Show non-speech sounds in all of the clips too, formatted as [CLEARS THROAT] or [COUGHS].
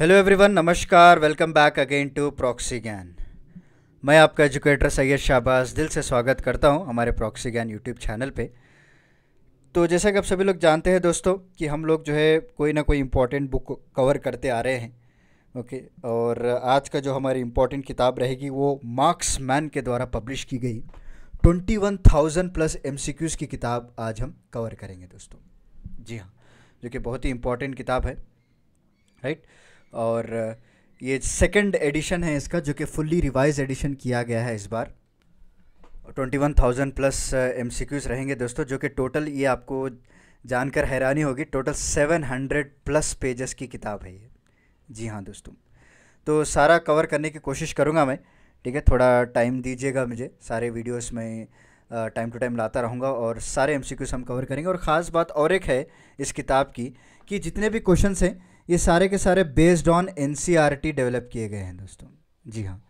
Hello everyone नमस्कार welcome back again to proxy Gyan मैं आपका एजुकेटर सैयद शाबाज दिल से स्वागत करता हूं हमारे प्रॉक्सी ज्ञान यूट्यूब चैनल पे तो जैसा कि आप सभी लोग जानते हैं दोस्तों कि हम लोग जो है कोई ना कोई इम्पॉर्टेंट बुक कवर करते आ रहे हैं ओके और आज का जो हमारी इम्पॉर्टेंट किताब रहेगी वो मार्क्स मैन के द्वारा पब्लिश की गई twenty one thousand plus M C Qs की किताब आज हम कवर करेंगे दोस्तों जी हाँ जो कि बहुत ही इम्पॉर्टेंट किताब है राइट right? और ये सेकंड एडिशन है इसका जो कि फुल्ली रिवाइज एडिशन किया गया है इस बार 21,000 प्लस एम रहेंगे दोस्तों जो कि टोटल ये आपको जानकर हैरानी होगी टोटल 700 प्लस पेजेस की किताब है ये जी हाँ दोस्तों तो सारा कवर करने की कोशिश करूँगा मैं ठीक है थोड़ा टाइम दीजिएगा मुझे सारे वीडियोस में टाइम टू टाइम लाता रहूँगा और सारे एम हम कवर करेंगे और ख़ास बात और एक है इस किताब की कि जितने भी क्वेश्चन हैं ये सारे के सारे बेस्ड ऑन एन डेवलप किए गए हैं दोस्तों जी हाँ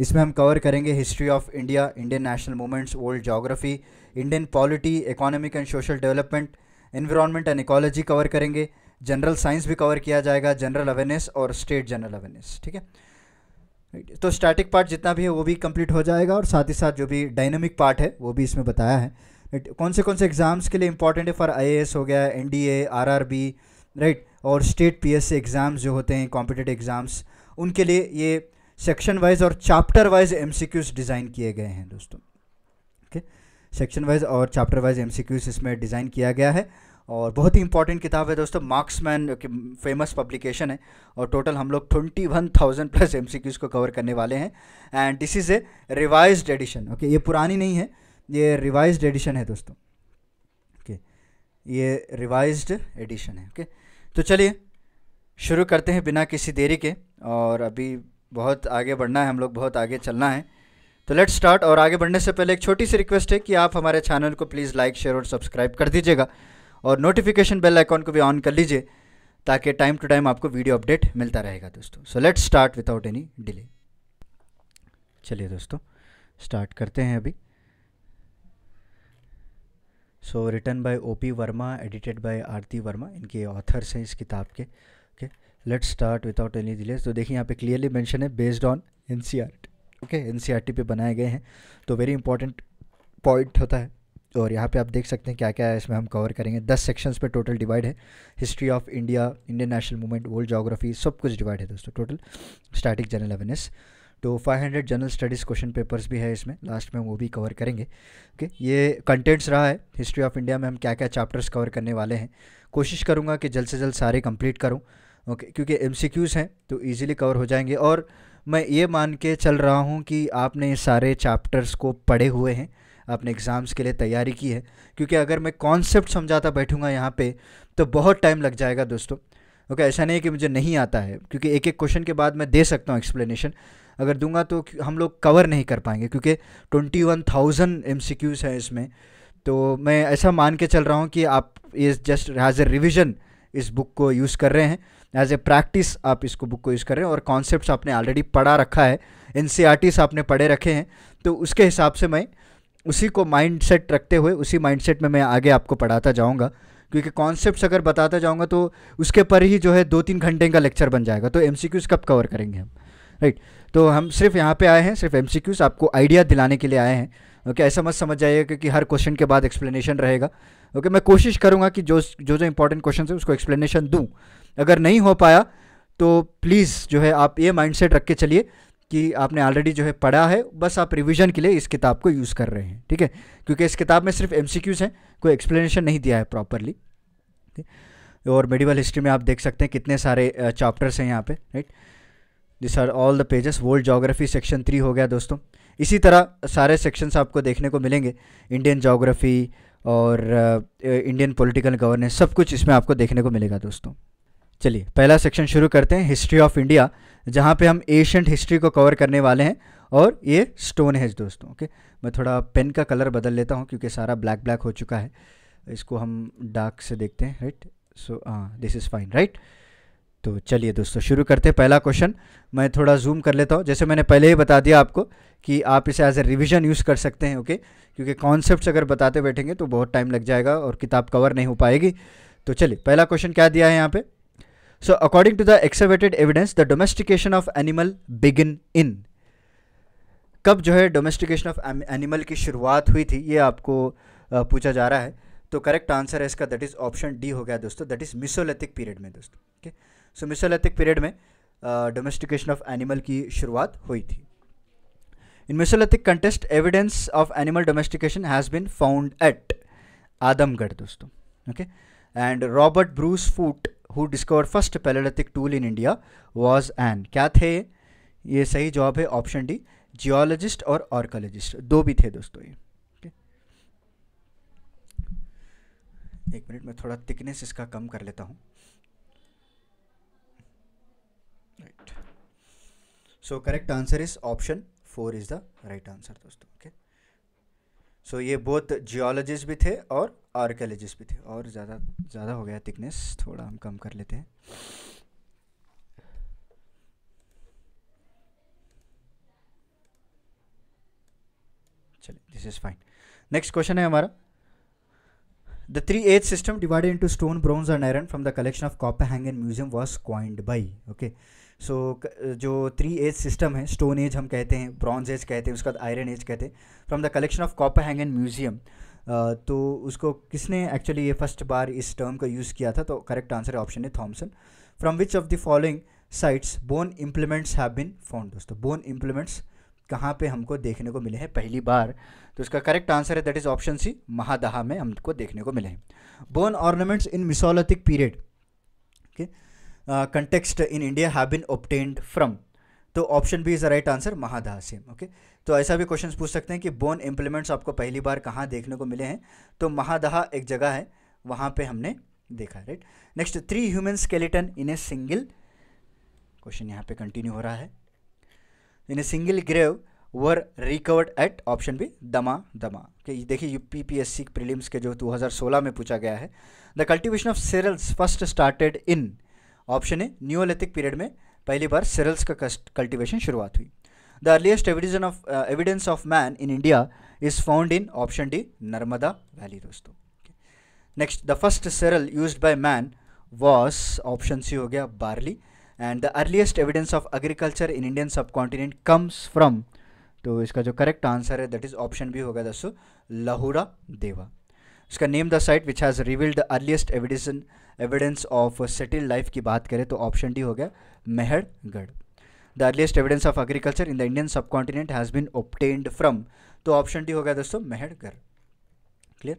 इसमें हम कवर करेंगे history of India Indian national movements old geography Indian polity economic and social development environment and ecology cover करेंगे जनरल साइंस भी कवर किया जाएगा जनरल अवेयरनेस और स्टेट जनरल अवेयरनेस ठीक है तो स्टैटिक पार्ट जितना भी है वो भी कंप्लीट हो जाएगा और साथ ही साथ जो भी डायनेमिक पार्ट है वो भी इसमें बताया है राइट कौन से कौन से एग्ज़ाम्स के लिए इंपॉर्टेंट है फॉर आई हो गया एन डी राइट और स्टेट पीएससी एग्ज़ाम्स जो होते हैं कॉम्पिटेटिव एग्ज़ाम्स उनके लिए ये सेक्शन वाइज और चैप्टर वाइज एमसीक्यूज डिज़ाइन किए गए हैं दोस्तों ओके सेक्शन वाइज और चैप्टर वाइज एमसीक्यूज इसमें डिज़ाइन किया गया है और बहुत ही इंपॉर्टेंट किताब है दोस्तों मार्क्समैन की फेमस पब्लिकेशन है और टोटल हम लोग twenty one thousand plus M को कवर करने वाले हैं and this is a revise edition okay ये पुरानी नहीं है ये रिवाइज एडिशन है दोस्तों ओके okay. ये रिवाइज एडिशन है ओके okay. तो चलिए शुरू करते हैं बिना किसी देरी के और अभी बहुत आगे बढ़ना है हम लोग बहुत आगे चलना है तो लेट्स स्टार्ट और आगे बढ़ने से पहले एक छोटी सी रिक्वेस्ट है कि आप हमारे चैनल को प्लीज़ लाइक शेयर और सब्सक्राइब कर दीजिएगा और नोटिफिकेशन बेल आइकॉन को भी ऑन कर लीजिए ताकि टाइम टू टाइम आपको वीडियो अपडेट मिलता रहेगा दोस्तों so let's start without any delay चलिए दोस्तों स्टार्ट करते हैं अभी so written by OP Verma edited by Aarti Verma इनके ऑथर्स हैं इस किताब के okay let's start without any delay तो देखिए यहाँ पे क्लियरली मेंशन है based on N okay N पे बनाए गए हैं तो वेरी इंपॉर्टेंट पॉइंट होता है और यहाँ पे आप देख सकते हैं क्या क्या है इसमें हम कवर करेंगे दस सेक्शंस पे टोटल डिवाइड है history of India Indian national movement world geography सब कुछ डिवाइड है दोस्तों टोटल स्टैटिक जनरल अवेयरनेस तो 500 जनरल स्टडीज़ क्वेश्चन पेपर्स भी है इसमें लास्ट में वो भी कवर करेंगे ओके okay? ये कंटेंट्स रहा है हिस्ट्री ऑफ इंडिया में हम क्या क्या चैप्टर्स कवर करने वाले हैं कोशिश करूँगा कि जल्द से जल्द सारे कंप्लीट करूँ ओके okay? क्योंकि एम हैं तो ईजिली कवर हो जाएंगे और मैं ये मान के चल रहा हूँ कि आपने सारे चैप्टर्स को पढ़े हुए हैं आपने एग्ज़ाम्स के लिए तैयारी की है क्योंकि अगर मैं कॉन्सेप्ट समझाता बैठूंगा यहाँ पे तो बहुत टाइम लग जाएगा दोस्तों ओके okay, ऐसा नहीं है कि मुझे नहीं आता है क्योंकि एक एक क्वेश्चन के बाद मैं दे सकता हूँ एक्सप्लेनेशन अगर दूंगा तो हम लोग कवर नहीं कर पाएंगे क्योंकि twenty one thousand M C Qs हैं इसमें तो मैं ऐसा मान के चल रहा हूँ कि आप ये जस्ट एज ए रिविज़न इस बुक को यूज़ कर रहे हैं एज ए प्रैक्टिस आप इसको बुक को यूज़ कर रहे हैं और कॉन्सेप्ट आपने ऑलरेडी पढ़ा रखा है एन e आपने पढ़े रखे हैं तो उसके हिसाब से मैं उसी को माइंड सेट रखते हुए उसी माइंड सेट में मैं आगे आपको पढ़ाता जाऊँगा क्योंकि कॉन्सेप्ट्स अगर बताता जाऊँगा तो उसके पर ही जो है दो तीन घंटे का लेक्चर बन जाएगा तो एम कब कवर करेंगे हम राइट तो हम सिर्फ यहाँ पे आए हैं सिर्फ एम आपको आइडिया दिलाने के लिए आए हैं ओके okay, ऐसा मत समझ जाइए क्योंकि हर क्वेश्चन के बाद एक्सप्लेनेशन रहेगा ओके okay, मैं कोशिश करूँगा कि जो जो जो इंपॉर्टेंट क्वेश्चन है उसको एक्सप्लेनेशन दूँ अगर नहीं हो पाया तो प्लीज़ जो है आप ये माइंड रख के चलिए कि आपने ऑलरेडी जो है पढ़ा है बस आप रिवीजन के लिए इस किताब को यूज़ कर रहे हैं ठीक है क्योंकि इस किताब में सिर्फ एम हैं कोई एक्सप्लेनेशन नहीं दिया है प्रॉपरली और मेडिवल हिस्ट्री में आप देख सकते हैं कितने सारे चैप्टर्स हैं यहाँ पे right this are all the pages world geography section three हो गया दोस्तों इसी तरह सारे सेक्शंस आपको देखने को मिलेंगे इंडियन जोग्राफी और इंडियन पॉलिटिकल गवर्नेंस सब कुछ इसमें आपको देखने को मिलेगा दोस्तों चलिए पहला सेक्शन शुरू करते हैं हिस्ट्री ऑफ इंडिया जहाँ पे हम एशियंट हिस्ट्री को कवर करने वाले हैं और ये स्टोन हेज दोस्तों ओके मैं थोड़ा पेन का कलर बदल लेता हूँ क्योंकि सारा ब्लैक ब्लैक हो चुका है इसको हम डार्क से देखते हैं राइट सो हाँ दिस इज़ फाइन राइट तो चलिए दोस्तों शुरू करते हैं पहला क्वेश्चन मैं थोड़ा जूम कर लेता हूँ जैसे मैंने पहले ही बता दिया आपको कि आप इसे एज ए रिविजन यूज़ कर सकते हैं ओके क्योंकि कॉन्सेप्ट अगर बताते बैठेंगे तो बहुत टाइम लग जाएगा और किताब कवर नहीं हो पाएगी तो चलिए पहला क्वेश्चन क्या दिया है यहाँ पे so according to the excavated evidence the domestication of animal begin in कब जो है डोमेस्टिकेशन ऑफ एनिमल की शुरुआत हुई थी ये आपको पूछा जा रहा है तो करेक्ट आंसर है इसका दैट इज ऑप्शन डी हो गया दोस्तों दैट इज मिसोलेथिक पीरियड में दोस्तों okay okay? So mesolithic period में डोमेस्टिकेशन ऑफ एनिमल की शुरुआत हुई थी in mesolithic context evidence of animal domestication has been found at Adamgarh दोस्तों okay and Robert Bruce Foote who discover first palaeolithic tool in India was an क्या थे ये सही जवाब है ऑप्शन डी जियोलॉजिस्ट और ऑर्कोलॉजिस्ट दो भी थे दोस्तों ये एक मिनट मैं थोड़ा थिकनेस इसका कम कर लेता हूँ right so correct answer is option four is the right answer दोस्तों ओके सो ये बहुत जियोलॉजिस्ट भी थे और आर्कियोलॉजिस्ट भी थे और ज़्यादा ज़्यादा हो गया थिकनेस थोड़ा हम कम कर लेते हैं चलिए this is fine next question है हमारा the The system divided into stone into stone, bronze, from the collection of copper of Copenhagen museum was coined by okay so so, जो थ्री एज सिस्टम है stone age हम कहते हैं bronze age कहते हैं उसका आयरन एज कहते हैं फ्रॉम द कलेक्शन ऑफ कॉपर हैंग एंड म्यूजियम तो उसको किसने एक्चुअली ये फर्स्ट बार इस टर्म का यूज़ किया था तो करेक्ट आंसर है ऑप्शन है Thomsen from which of the following sites bone implements have been found दोस्तों बोन इम्प्लीमेंट्स कहाँ पे हमको देखने को मिले हैं पहली बार तो इसका करेक्ट आंसर है that is option C Mahadaha में हमको देखने को मिले हैं bone ornaments in mesolithic period okay context in India have been obtained from तो option B is the right answer महादासिम ओके तो ऐसा भी क्वेश्चन पूछ सकते हैं कि बोन इम्प्लीमेंट्स आपको पहली बार कहाँ देखने को मिले हैं तो महादहा एक जगह है वहाँ पे हमने देखा right next three human skeleton in a single question यहाँ पे कंटिन्यू हो रहा है in a single grave were recovered at option B Damdama देखिए U P P S C prelims के जो सोलह में पूछा गया है the cultivation of cereals first started in option A neolithic period में पहली बार सेरल्स का कल्टिवेशन शुरुआत हुई द अर्लीस्ट एविडीजन of evidence of man in India is found in option D Narmada valley दोस्तों next the first cereal used by man was option C हो गया barley and the earliest evidence of agriculture in Indian subcontinent comes from तो इसका जो correct answer है that is option B होगा दोस्तों Lahuradewa उसका name the site which has revealed the earliest एविडेशन एविडेंस ऑफ सेटल्ड लाइफ की बात करें तो ऑप्शन डी हो गया Mehrgarh the earliest evidence of agriculture in the Indian subcontinent has been obtained from तो ऑप्शन डी हो गया दोस्तों Mehrgarh clear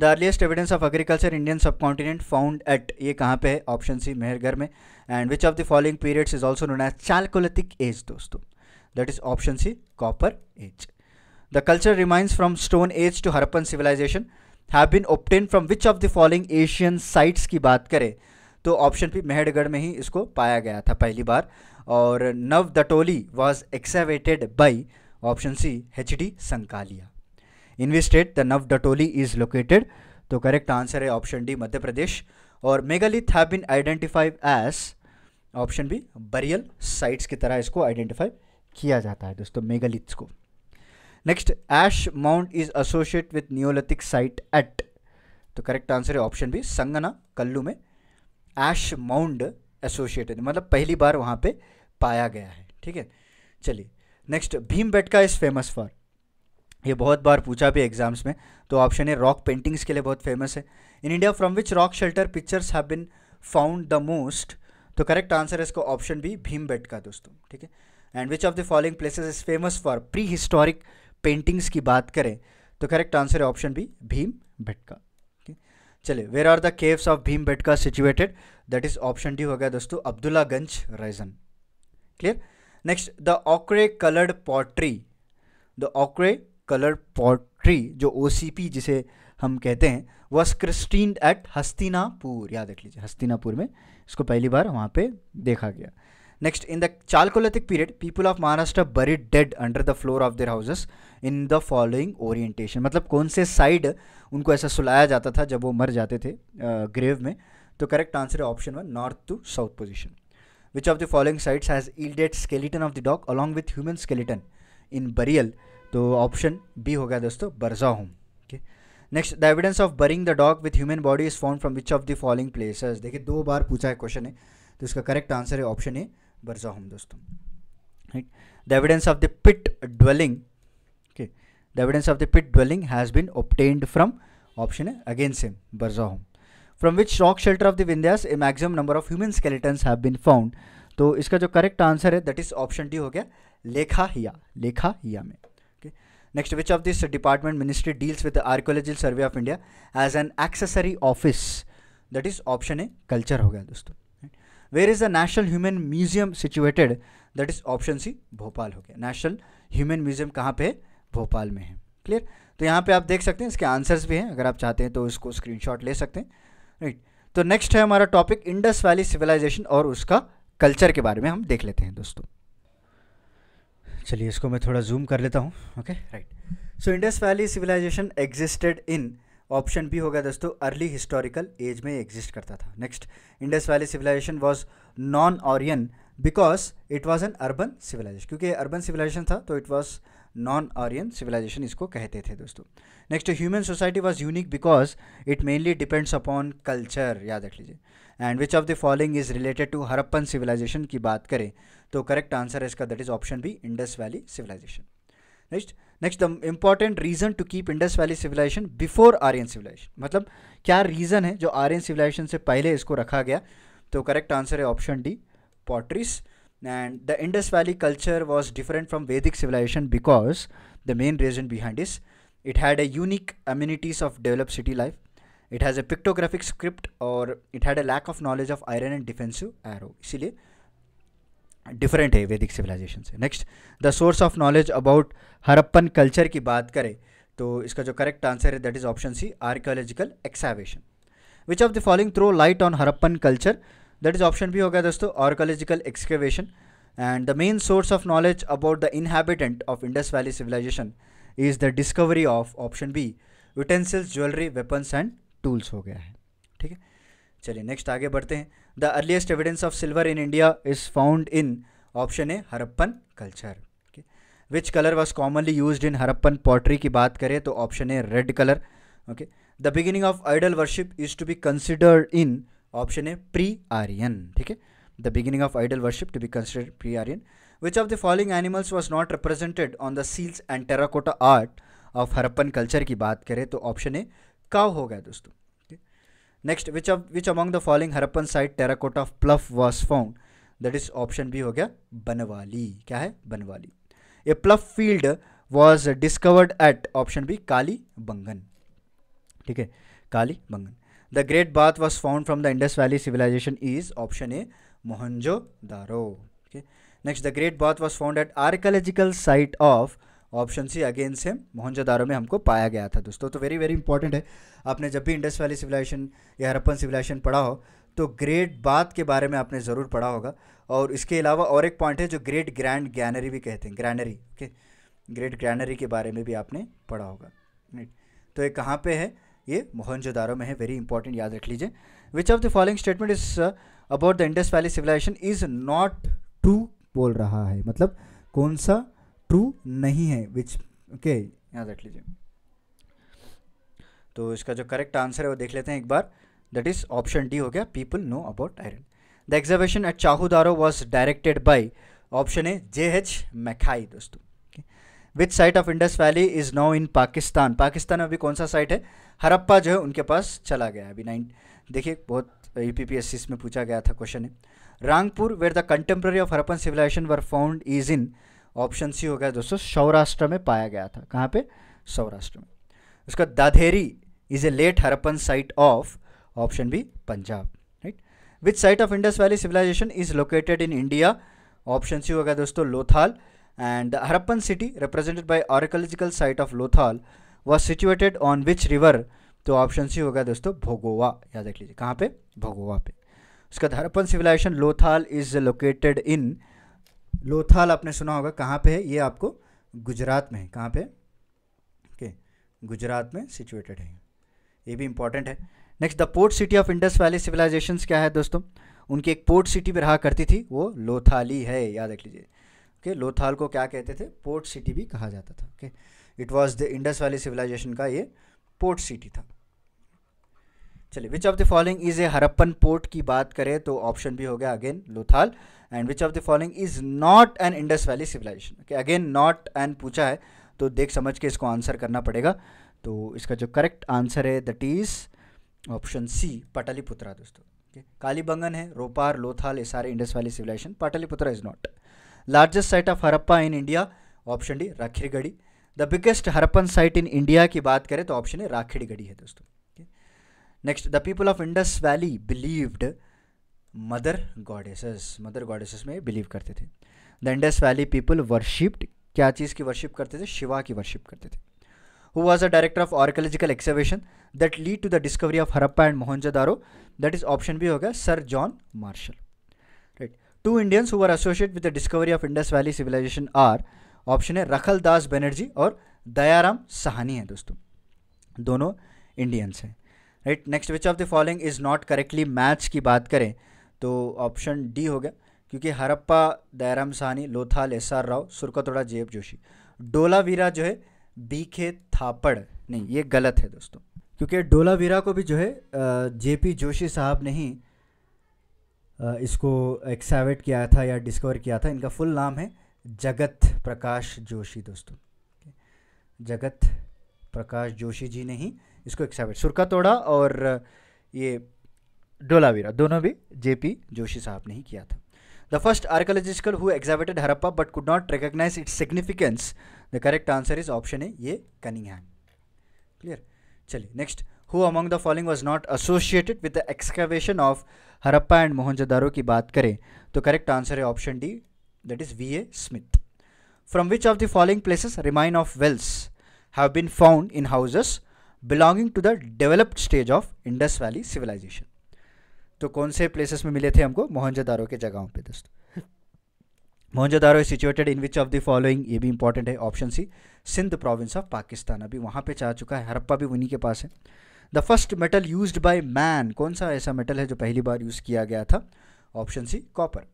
the earliest evidence of agriculture Indian subcontinent found at ये कहाँ पे है ऑप्शन सी मेहरगढ़ में and which of the following periods is also known as chalcolithic age दोस्तों that is option C copper age the culture remains from stone age to Harappan civilisation have been obtained from which of the following Asian sites की बात करें तो option भी मेहरगढ़ में ही इसको पाया गया था पहली बार और Navdatoli was excavated by option C H D Sankalia invested the Navdatoli is located तो करेक्ट आंसर है ऑप्शन डी मध्य प्रदेश और megalith have been identified as option B burial sites की तरह इसको आइडेंटिफाई किया जाता है दोस्तों मेगालिथ्स को next ash mount is associate with neolithic site at तो करेक्ट आंसर है ऑप्शन बी संगना कल्लू में एश माउंड एसोसिएटेड मतलब पहली बार वहाँ पे पाया गया है ठीक है चलिए next Bhimbetka is famous for ये बहुत बार पूछा भी एग्जाम्स में तो ऑप्शन है रॉक पेंटिंग्स के लिए बहुत फेमस है in India from which rock shelter pictures have been found the most तो करेक्ट आंसर है इसको ऑप्शन बी भीम बेटका दोस्तों ठीक है and which of the following places is famous for prehistoric paintings की बात करें तो करेक्ट आंसर है ऑप्शन बी भीम भटका चलिए where are the caves of Bhimbetka situated that is option D हो गया दोस्तों Abdullaganj Raisen clear next the ochre coloured pottery the ochre coloured pottery जो ओ जिसे हम कहते हैं वॉज क्रिस्टीन एट हस्तिनापुर याद रख लीजिए हस्तिनापुर में इसको पहली बार वहाँ पे देखा गया next in the chalcolithic period people of Maharashtra buried dead under the floor of their houses in the following orientation मतलब कौन से साइड उनको ऐसा सुलाया जाता था जब वो मर जाते थे ग्रेव में तो करेक्ट आंसर है option one north to south position which of the following sides has yielded skeleton of the dog along with human skeleton in burial तो ऑप्शन बी हो गया दोस्तों Burzahom okay next the evidence of burying the dog with human body is found from which of the following places देखिए दो बार पूछा है question है तो इसका करेक्ट आंसर है ऑप्शन ए बर्जा होम दोस्तों right the evidence of the pit dwelling the evidence of the pit dwelling has been obtained from option है again same Burzahom from which rock shelter of the Vindhyas a maximum number of human skeletons have been तो इसका जो correct answer है that is option D हो गया Lekhahia Lekhahia में next which of this department ministry deals with archaeological survey of India as an accessory office that is option A culture हो गया दोस्तों where is the national human museum situated that is option C Bhopal हो गया national human museum कहाँ पे है भोपाल में है क्लियर तो यहाँ पे आप देख सकते हैं इसके आंसर्स भी हैं अगर आप चाहते हैं तो इसको स्क्रीनशॉट ले सकते हैं राइट तो नेक्स्ट है हमारा टॉपिक इंडस वैली सिविलाइजेशन और उसका कल्चर के बारे में हम देख लेते हैं दोस्तों चलिए इसको मैं थोड़ा जूम कर लेता हूँ okay right so Indus valley civilisation existed in option B होगा दोस्तों अर्ली हिस्टोरिकल एज में एग्जिस्ट करता था next Indus valley civilisation was non Aryan because it was an urban civilisation क्योंकि अर्बन सिविलाइजेशन था तो it was non Aryan civilisation इसको कहते थे दोस्तों next human society was unique because it mainly depends upon culture याद रख लीजिए and which of the following is related to Harappan civilisation की बात करें तो करेक्ट आंसर है इसका that is option B Indus valley civilisation next next the important reason to keep Indus valley civilisation before Aryan civilisation मतलब क्या reason है जो आर्यन सिविलाइजेशन से पहले इसको रखा गया तो करेक्ट आंसर है option D potteries and the indus valley culture was different from vedic civilization because the main reason behind is it had a unique amenities of developed city life it has a pictographic script or it had a lack of knowledge of iron and defensive arrow इसलिए different है वैदिक civilization से Next, the source of knowledge about Harappan culture की बात करें तो इसका जो correct answer है that is option C archaeological excavation. Which of the following throw light on Harappan that is option B हो गया दोस्तों archaeological excavation and the main source of knowledge about the inhabitant of Indus valley civilisation is the discovery of option B utensils jewellery weapons and tools हो गया है ठीक है चलिए next आगे बढ़ते हैं the earliest evidence of silver in India is found in option A Harappan culture which colour was commonly use in Harappan pottery की बात करें तो option A red colour okay the beginning of idol worship is to be considered in option है pre Aryan ठीक है the beginning of idol worship to be considered pre Aryan which of the following animals was not represented on the seals and terracotta art of Harappan culture की बात करें तो option ए काव हो गया दोस्तों next which of which among the following Harappan site terracotta of plough was found that is option B हो गया बनवाली क्या है Banawali a plough field was discovered at option B Kalibangan ठीक है Kalibangan the great bath was found from the Indus valley civilisation is option A Mohenjo Daro okay next the great bath was found at archaeological site of option see again same Mohenjodaro में हमको पाया गया था दोस्तों तो very very important है आपने जब भी इंडस वैली सिविलाइजेशन या हरप्पन सिविलाइजेशन पढ़ा हो तो ग्रेट बात के बारे में आपने ज़रूर पढ़ा होगा और इसके अलावा और एक पॉइंट है जो ग्रेट ग्रैंड गैनरी भी कहते हैं ग्रैनरी ओके ग्रेट ग्रैनरी के बारे में भी आपने पढ़ा होगा तो ये कहाँ पे है ये मोहनजोदारो में है वेरी इंपॉर्टेंट याद रख लीजिए which of the following statement is about the Indus valley civilisation is not true बोल रहा है मतलब कौन सा ट्रू नहीं है विच ओके okay, याद रख लीजिए तो इसका जो करेक्ट आंसर है वो देख लेते हैं एक बार दैट इज ऑप्शन डी हो गया people know about iron the exhibition at Chanhudaro was directed by option है जे एच मैखाई दोस्तों which site of Indus valley is now in Pakistan Pakistan अभी कौन सा साइट है हरप्पा जो है उनके पास चला गया अभी नाइन देखिए बहुत ई पी में पूछा गया था क्वेश्चन है Rangpur where the contemporary of Harappan civilisation were found is in option C हो गया दोस्तों सौराष्ट्र में पाया गया था कहाँ पे सौराष्ट्र में उसका Dadheri is a late Harappan site of option B Punjab right which site of Indus valley civilisation is located in India option C होगा दोस्तों Lothal and the Harappan city represented by archaeological site of Lothal was situated on which river तो option C होगा दोस्तों भोगोवा याद रख लीजिए कहाँ पे भोगोवा पे उसका Harappan civilisation Lothal is located in Lothal आपने सुना होगा कहाँ पे है ये आपको गुजरात में है कहाँ पे ओके गुजरात में सिचुएटेड है ये भी इंपॉर्टेंट है next the port city of Indus valley civilisation क्या है दोस्तों उनकी एक पोर्ट सिटी भी रहा करती थी वो लोथाली है याद रख लीजिए ओके लोथाल को क्या कहते थे पोर्ट सिटी भी कहा जाता था okay it was the Indus valley civilisation का ये पोर्ट सिटी था चलिए which of the following is a Harappan port की बात करें तो ऑप्शन भी हो गया again Lothal and which of the following is not an Indus valley civilisation okay again not an पूछा है तो देख समझ के इसको आंसर करना पड़ेगा तो इसका जो करेक्ट आंसर है that is option C Pataliputra दोस्तों okay. कालीबंगन है रोपार लोथाल ये सारे Indus valley civilisation Pataliputra is not largest site of Harappa in India option D Rakhigarhi the biggest Harappan site in India की बात करें तो ऑप्शन है राखीगढ़ी है दोस्तों next the people of Indus valley believed mother goddesses mother goddesses में बिलीव करते थे the Indus valley people worshipped क्या चीज़ की वर्शिप करते थे शिवा की वर्शिप करते थे who was a director of archaeological excavation that lead to the discovery of Harappa and Mohenjodaro that is option भी होगा sir John Marshall two Indians हुआ associate with the discovery of Indus valley civilisation are option है रखल दास बनर्जी और दयाराम सहानी है दोस्तों दोनों Indians हैं right next which of the following is not correctly match की बात करें तो ऑप्शन डी हो गया क्योंकि Harappa Dayaram Sahni Lothal S R Rao Surkotada J P Joshi डोलावीरा जो है बी के थापड़ नहीं ये गलत है दोस्तों क्योंकि डोलावीरा को भी जो है जे पी जोशी साहब ने ही इसको एक्सावेट किया था या डिस्कवर किया था इनका फुल नाम है जगत प्रकाश जोशी दोस्तों जगत प्रकाश जोशी जी ने ही इसको एक्सावेट सुरका तोड़ा और ये डोलावीरा दोनों भी जेपी जोशी साहब ने ही किया था the first archaeological who excavated Harappa but could not recognise its significance the correct answer is option A ये कनिंग है क्लियर चलिए next who among the following was not associated with the excavation of Harappa and Mohenjodaro की बात करें तो correct answer है option D that is V A Smith from which of the following places remains of wells have been found in houses belonging to the developed stage of Indus valley civilisation तो कौन से places में मिले थे हमको मोहनजोदारो के जगहों पे दोस्तों Mohenjodaro is situated in which of the following ये भी इंपॉर्टेंट है option C Sindh province of Pakistan अभी वहाँ पे चाह चुका है हरप्पा भी उन्हीं के पास है the first metal use by man कौन सा ऐसा मेटल है जो पहली बार यूज़ किया गया था option C copper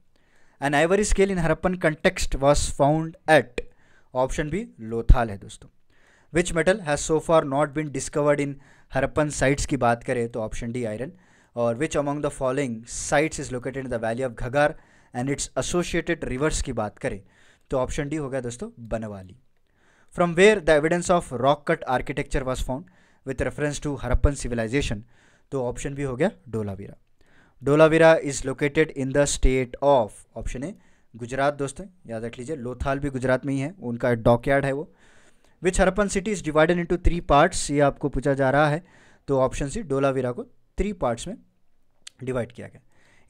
an ivory scale in Harappan context was found at option B Lothal है दोस्तों which metal has so far not been discovered in Harappan sites की बात करें तो ऑप्शन डी आयरन और which among the following sites is located in the valley of Ghaggar and its associated rivers की बात करें तो ऑप्शन डी हो गया दोस्तों Banawali from where the evidence of rock cut architecture was found with reference to Harappan civilisation तो option B हो गया Dholavira Dholavira is located in the state of option A Gujarat दोस्तों याद रख लीजिए लोथाल भी गुजरात में ही है उनका डॉकयार्ड है वो which Harappan city is divided into three parts ये आपको पूछा जा रहा है तो ऑप्शन सी डोलावीरा को थ्री पार्ट्स में डिवाइड किया गया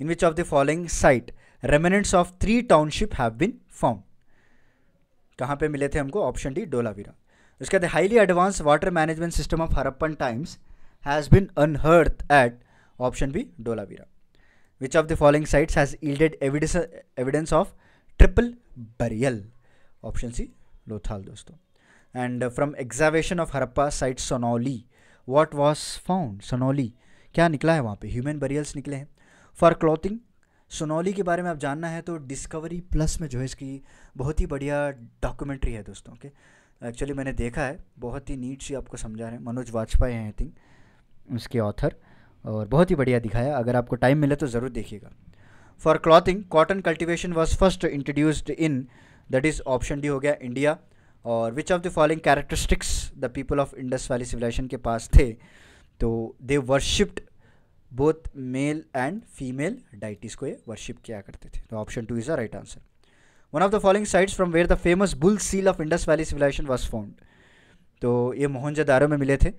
in which of the following site remnants of three township have been found कहाँ पे मिले थे हमको ऑप्शन डी डोलावीरा उसके बाद highly advance water management system of Harappan times has been unearthed at option B Dholavira which of the following sites has yielded evidence of triple burial option C Lothal दोस्तों and from excavation of Harappa site Sonauli what was found Sonauli क्या निकला है वहाँ पे human burials निकले हैं for clothing Sonauli के बारे में आप जानना है तो डिस्कवरी प्लस में जो है इसकी बहुत ही बढ़िया डॉक्यूमेंट्री है दोस्तों ओके okay? एक्चुअली मैंने देखा है बहुत ही नीट सी आपको समझा रहे हैं मनोज वाजपेयी हैं आई थिंक उसके ऑथर और बहुत ही बढ़िया दिखाया अगर आपको टाइम मिले तो ज़रूर देखिएगा for clothing cotton cultivation was first introduced in that is option D हो गया इंडिया और which of the following characteristics the people of Indus valley civilisation के पास थे तो they worshipped both male and female deities को ये worship किया करते थे तो option two is the right answer one of the following sites from where the famous bull seal of Indus valley civilisation was found तो ये मोहनजादारों में मिले थे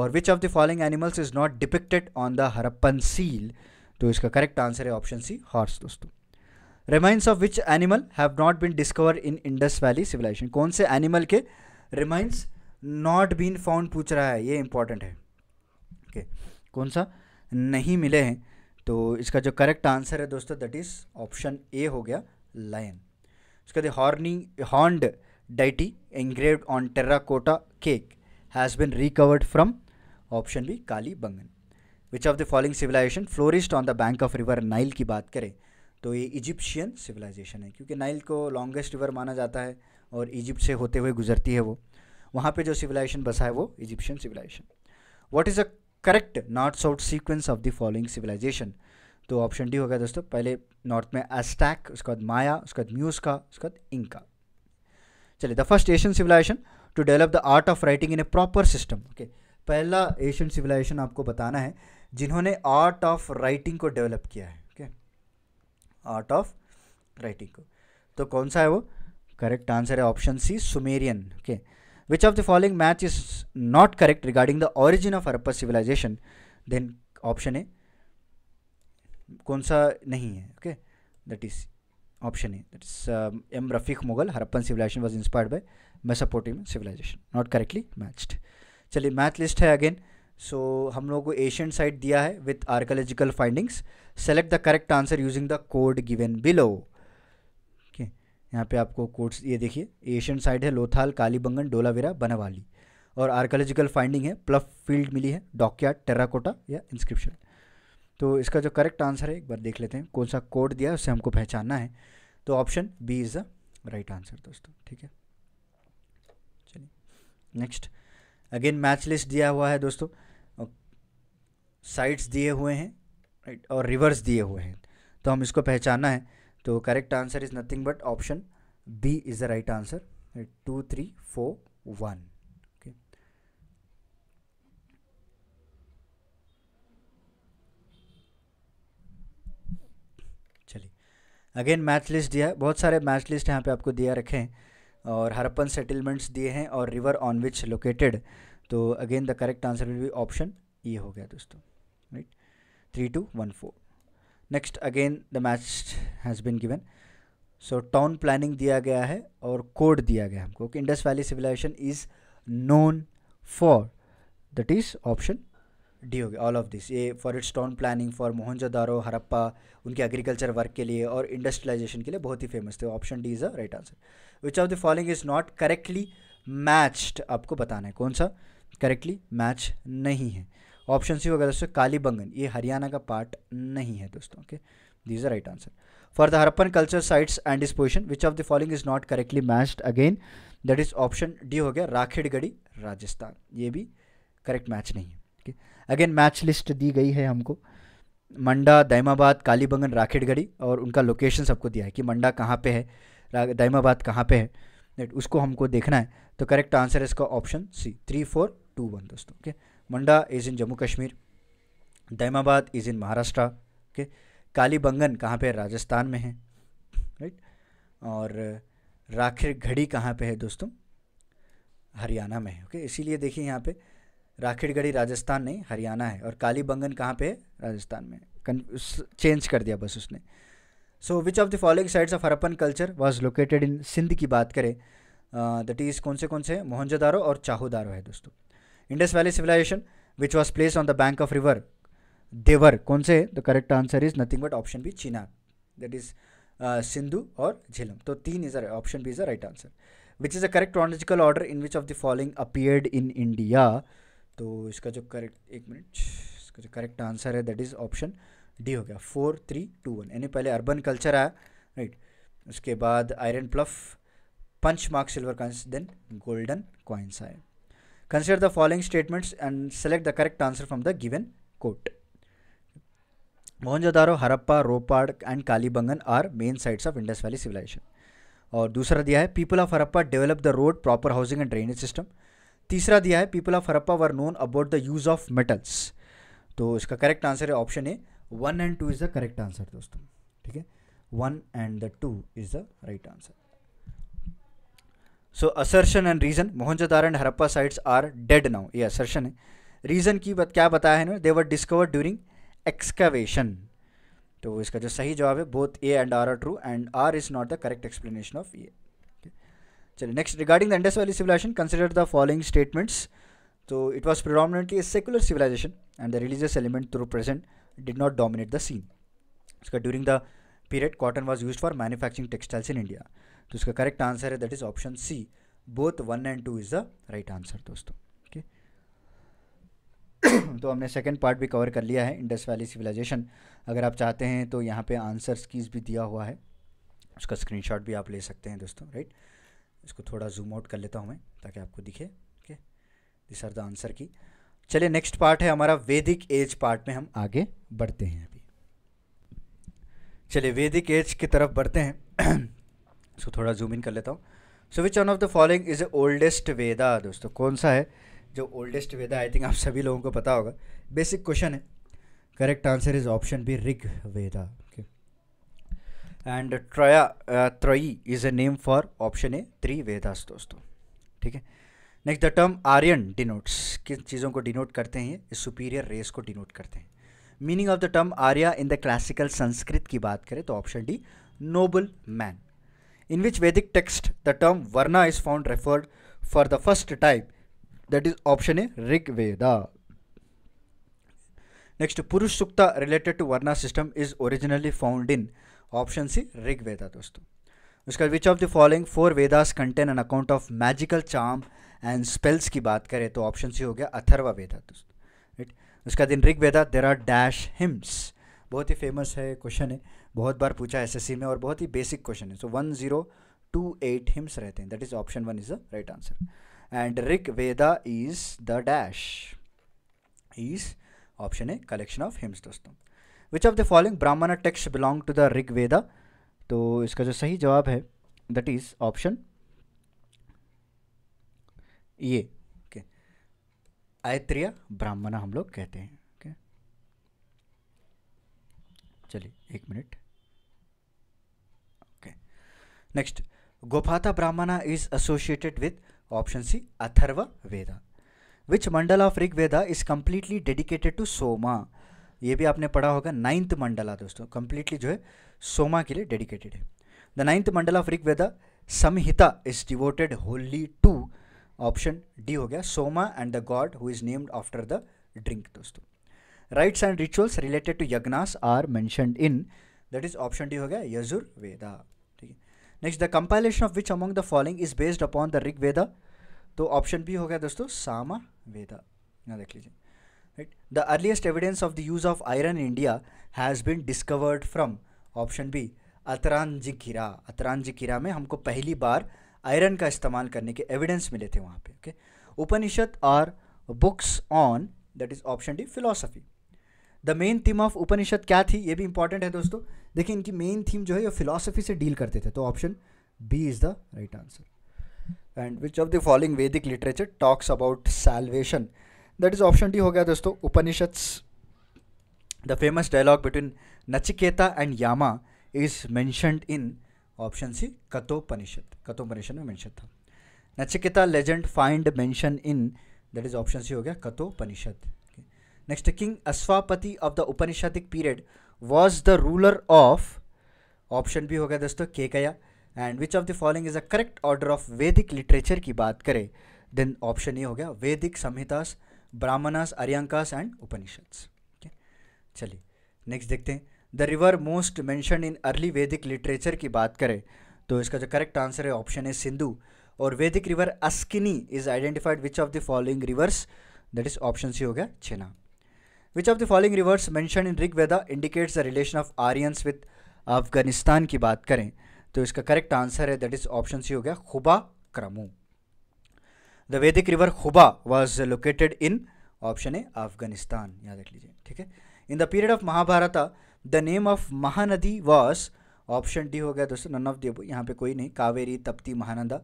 और which of the following animals is not depicted on the Harappan seal तो इसका correct answer है option C horse दोस्तों remains of which animal have not been discover in Indus valley civilisation कौन से एनिमल के रिमाइंस नॉट बीन फाउंड पूछ रहा है ये इंपॉर्टेंट है ओके okay. कौन सा नहीं मिले हैं तो इसका जो करेक्ट आंसर है दोस्तों दैट इज़ ऑप्शन ए हो गया लायन उसके बाद horny horned deity engraved on terracotta cake has been recovered from option B Kalibangan which of the following civilisation flourished on the bank of river Nile की बात करें तो ये Egyptian civilisation है क्योंकि नाइल को लॉन्गेस्ट रिवर माना जाता है और इजिप्ट से होते हुए गुजरती है वो वहाँ पे जो सिविलाइजेशन बसा है वो Egyptian civilisation what is a correct north south sequence of the following civilisation तो ऑप्शन डी होगा दोस्तों पहले नॉर्थ में एस्टैक उसके बाद माया उसके बाद म्यूज का उसके बाद इंका चलिए the first Asian civilisation to develop the art of writing in a proper system okay पहला एशियन सिविलाइजेशन आपको बताना है जिन्होंने आर्ट ऑफ राइटिंग को डेवलप किया है ओके आर्ट ऑफ राइटिंग को तो कौन सा है वो करेक्ट आंसर है option C Sumerian okay which of the following match is not correct regarding the origin of Harappa civilisation then option A कौन सा नहीं है okay that is option A that is M Rafique Mughal Harappan civilisation was inspired by Mesopotamian civilisation not correctly matched चलिए match list है again so so, हम लोगों को Asian site दिया है with archaeological findings select the correct answer using the code given below okay यहाँ पे आपको कोड्स ये देखिए एशियन साइट है लोथाल कालीबंगन डोलावेरा बनावाली और आर्कोलॉजिकल फाइंडिंग है प्लफ फील्ड मिली है डॉकयार्ड टेराकोटा या इंस्क्रिप्शन तो इसका जो करेक्ट आंसर है एक बार देख लेते हैं कौन सा कोड दिया उससे हमको पहचानना है तो option B is the right answer दोस्तों ठीक है चलिए नेक्स्ट अगेन मैच लिस्ट दिया हुआ है दोस्तों साइड्स दिए हुए हैं राइट और रिवर्स दिए हुए हैं तो हम इसको पहचानना है तो correct answer is nothing but option B is the right answer two three four one again match list दिया है बहुत सारे मैच लिस्ट यहाँ पे आपको दिया रखे हैं और हरपन सेटलमेंट्स दिए हैं और रिवर ऑन विच लोकेटेड तो again the correct answer will be option E हो गया दोस्तों right three two one four next again the match has been given so town planning दिया गया है और कोड दिया गया हमको कि Indus valley civilisation is known for that is option D हो गया ऑल ऑफ दिस ये for its town planning for Mohenjodaro Harappa उनके एग्रीकल्चर वर्क के लिए और इंडस्ट्रियलाइजेशन के लिए बहुत ही फेमस थे option D is a right answer which of the following is not correctly matched आपको बताना है कौन सा करेक्टली मैच नहीं है ऑप्शन सी होगा दोस्तों कालीबंगन ये हरियाणा का पार्ट नहीं है दोस्तों okay D is a right answer for the Harappan culture sites and disposition which of the following is not correctly matched again that is option D हो गया राखेड़गढ़ी राजस्थान ये भी करेक्ट मैच नहीं है ओके अगेन मैच लिस्ट दी गई है हमको मंडा दैमाबाद कालीबंगन राखेड़गढ़ी और उनका लोकेशन सबको दिया है कि मंडा कहाँ पे है दैमाबाद कहाँ पे है नेट उसको हमको देखना है तो करेक्ट आंसर है इसका option C three four two one दोस्तों okay Manda is in Jammu Kashmir Daimabad is in Maharashtra okay Kalibangan कहाँ पे राजस्थान में है राइट और राखेड़गढ़ी घड़ी कहाँ पे है दोस्तों हरियाणा में है ओके इसीलिए देखिए यहाँ पर राखीड़गढ़ी राजस्थान नहीं हरियाणा है और काली बंगन कहाँ पे है राजस्थान में चेंज कर दिया बस उसने so which of the following sides of Harappan culture was located in Sindh की बात करें दट uh, इज़ कौन से कौन से मोहनजोदारो और चाहूदारो है दोस्तों Indus valley civilisation which was place on the bank of river देवर कौन से है the correct answer is nothing but option B Chenab that is Sindhu और झेलम तो तीन is option B is the right answer which is a correct chronological order in which of the following appeared in India तो इसका जो correct एक minute इसका जो correct answer है दैट इज़ ऑप्शन डी हो गया फोर थ्री टू वन यानी पहले अर्बन कल्चर आया राइट उसके बाद iron plough punch mark silver coins then golden coins आए consider the following statements and select the correct answer from the given code Mohenjodaro Harappa Ropar and Kalibangan are main sites of Indus valley civilisation और दूसरा दिया है people of Harappa develop the road proper housing and drainage system तीसरा दिया है people of Harappa were known about the use of metals तो इसका correct answer है option A one and two is the correct answer दोस्तों ठीक है one and the two is the right answer so assertion and reason Mohenjodaro and Harappa sites are dead now ये assertion है reason की बत, क्या बताया है they were discovered during excavation तो इसका जो सही जवाब है both A and R are true and R is not the correct explanation of ये चलिए next regarding the Indus valley civilisation consider the following statements तो it was fundamentally a secular civilisation and the religious element through present did not dominate the scene उसका during the period cotton was use for manufacturing textiles in India तो उसका correct answer है that is option C both one and two is the right answer दोस्तों okay [COUGHS] तो हमने second part भी cover कर लिया है इंडस वैली सिविलाइजेशन अगर आप चाहते हैं तो यहाँ पे आंसर कीज भी दिया हुआ है उसका स्क्रीनशॉट भी आप ले सकते हैं दोस्तों राइट right? इसको थोड़ा जूम आउट कर लेता हूँ मैं ताकि आपको दिखे okay this are the answer की चलिए नेक्स्ट पार्ट है हमारा वैदिक एज पार्ट में हम आगे बढ़ते हैं अभी चलिए वैदिक एज की तरफ बढ़ते हैं [CLEARS THROAT] इसको थोड़ा जूम इन कर लेता हूँ so which one of the following is oldest Veda दोस्तों कौन सा है जो ओल्डेस्ट वेदा आई थिंक आप सभी लोगों को पता होगा बेसिक क्वेश्चन है correct answer is option B Rig Veda and ट्रया Trayi is a name for option A three Vedas दोस्तों ठीक है next the term Aryan denotes किन चीज़ों को डिनोट करते हैं इस सुपीरियर रेस को डिनोट करते हैं meaning of the term Arya in the classical Sanskrit की बात करें तो option D noble man in which Vedic text the term varna is found referred for the first type that is option A Rig Veda next Purusha Sukta related to varna system is originally found in option C Rig Veda दोस्तों उसके बाद which of the following four Vedas contain an account of magical charm and spells की बात करें तो option C हो गया अथर्व वेदा दोस्तों राइट उसका दिन Rig Veda there are dash hymns बहुत ही फेमस है क्वेश्चन है बहुत बार पूछा एसएससी में और बहुत ही बेसिक क्वेश्चन है so one zero two eight hymns रहते हैं that is option one is the right answer and Rig Veda is the dash is option है कलेक्शन ऑफ हिम्स दोस्तों which of the following Brahmana text belong to the Rig Veda तो इसका जो सही जवाब है दैट इज ऑप्शन ये ओके आयत्रिया हम लोग कहते हैं ओके चलिए एक minute okay next Gopatha Brahmana is associated with option C Atharva Veda which Mandala of Rig Veda is completely dedicated to Soma ये भी आपने पढ़ा होगा नाइन्थ मंडला दोस्तों कंप्लीटली जो है सोमा के लिए डेडिकेटेड है the ninth Mandala of Rigveda Samhita is devoted wholly to option D हो गया Soma and the god who is named after the drink दोस्तों rites and rituals related to yajnas are mentioned in that is option D हो गया यजुर्वेदा ठीक है next the compilation of which among the following is based upon the Rig Veda तो option B हो गया दोस्तों सामा वेदा यहाँ देख लीजिए Right? The earliest evidence of the use of iron in India has been discovered from option B अतरानजिकिरा अतरानजिकिरा में हमको पहली बार आयरन का इस्तेमाल करने के एविडेंस मिले थे वहाँ पे okay Upanishad are books on that is option D philosophy the main theme of Upanishad क्या थी ये भी इंपॉर्टेंट है दोस्तों देखिए इनकी मेन थीम जो है ये फिलोसफी से डील करते थे तो option B is the right answer and which of the following Vedic literature talks about salvation that is option D हो गया दोस्तों Upanishads the famous dialogue between Nachiketa and Yama is mentioned in option C Kathopanishad Kathopanishad में mention था Nachiketa legend find mention in that is option C हो गया Kathopanishad next king Ashwapati of the Upanishadic period was the ruler of option B हो गया दोस्तों Kekaya and which of the following is a correct order of Vedic literature की बात करें then option ये हो गया वैदिक संहिता ब्राह्मणास अर्यांकास एंड उपनिषद्स okay? चलिए नेक्स्ट देखते हैं the river most mention in early Vedic literature की बात करें तो इसका जो करेक्ट आंसर है ऑप्शन है सिंधु और Vedic river Asikni is identified which of the following rivers that is option C हो गया Chenab which of the following rivers mention in Rig Veda indicates the relation of Aryans with Afghanistan की बात करें तो इसका करेक्ट आंसर है दैट इज ऑप्शन सी हो गया Kubha Krumu the Vedic river Kubha was located in option है अफगानिस्तान याद रख लीजिए ठीक है in the period of Mahabharata the name of Mahanadi was option D हो गया दोस्तों नन ऑफ दी अबो यहाँ पे कोई नहीं Kaveri Tapti Mahananda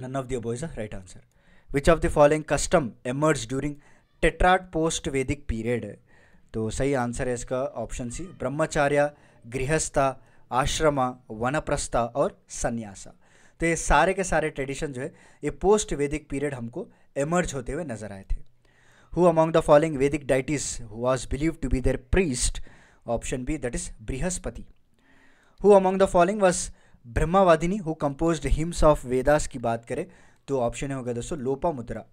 none of the above is the right answer which of the following custom emerge during टेट्राट पोस्ट वैदिक पीरियड तो सही आंसर है इसका ऑप्शन सी ब्रह्मचार्य गृहस्था आश्रम वनप्रस्थ और संन्यासा तो ये सारे के सारे ट्रेडिशन जो है ये पोस्ट वैदिक पीरियड हमको एमर्ज होते हुए नजर आए थे who among the following Vedic who was believe to be there priest option B that is Brihaspati who among the following was Brahmavadini who compose hymns of Vedas की बात करें तो ऑप्शन होगा दोस्तों Lopamudra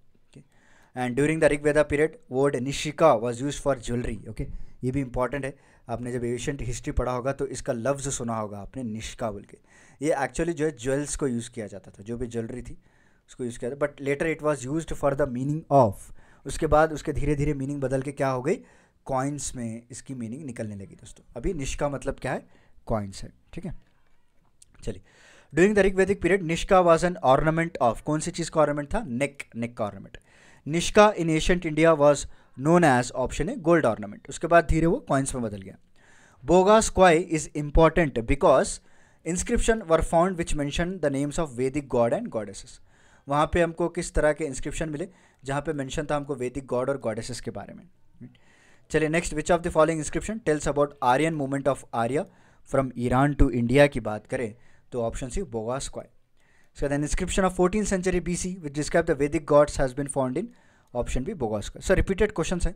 and during the Rigveda period word nishka was use for jewellery okay ये भी important है आपने जब एशियंट हिस्ट्री पढ़ा होगा तो इसका लफ्ज़ सुना होगा आपने निष्का बोल के ये एक्चुअली जो है ज्वेल्स को यूज़ किया जाता था जो भी ज्वेलरी थी उसको यूज़ किया जाता but later it was use for the meaning of उसके बाद उसके धीरे धीरे मीनिंग बदल के क्या हो गई कॉइन्स में इसकी मीनिंग निकलने लगी दोस्तों अभी निष्का मतलब क्या है कॉइन्स है ठीक है चलिए during the Vedic period nishka was an ornament of कौन सी चीज़ का ऑर्नामेंट था नेक नेक का ornament nishka in ancient India was known as option A gold ornament उसके बाद धीरे वो कॉइन्स में बदल गया Boghazkoy is important because inscription were found which mention the names of Vedic god and goddesses वहाँ पे हमको किस तरह के इंस्क्रिप्शन मिले जहाँ पे मेंशन था हमको वैदिक गॉड और गॉडेसेस के बारे में चलिए next which of the following inscription tells about Aryan movement of Arya from Iran to India की बात करें तो option C Boghazkoy So inscription of fourteen century B C which describe the Vedic gods has been found in option B Boghazkoy सर repeated question है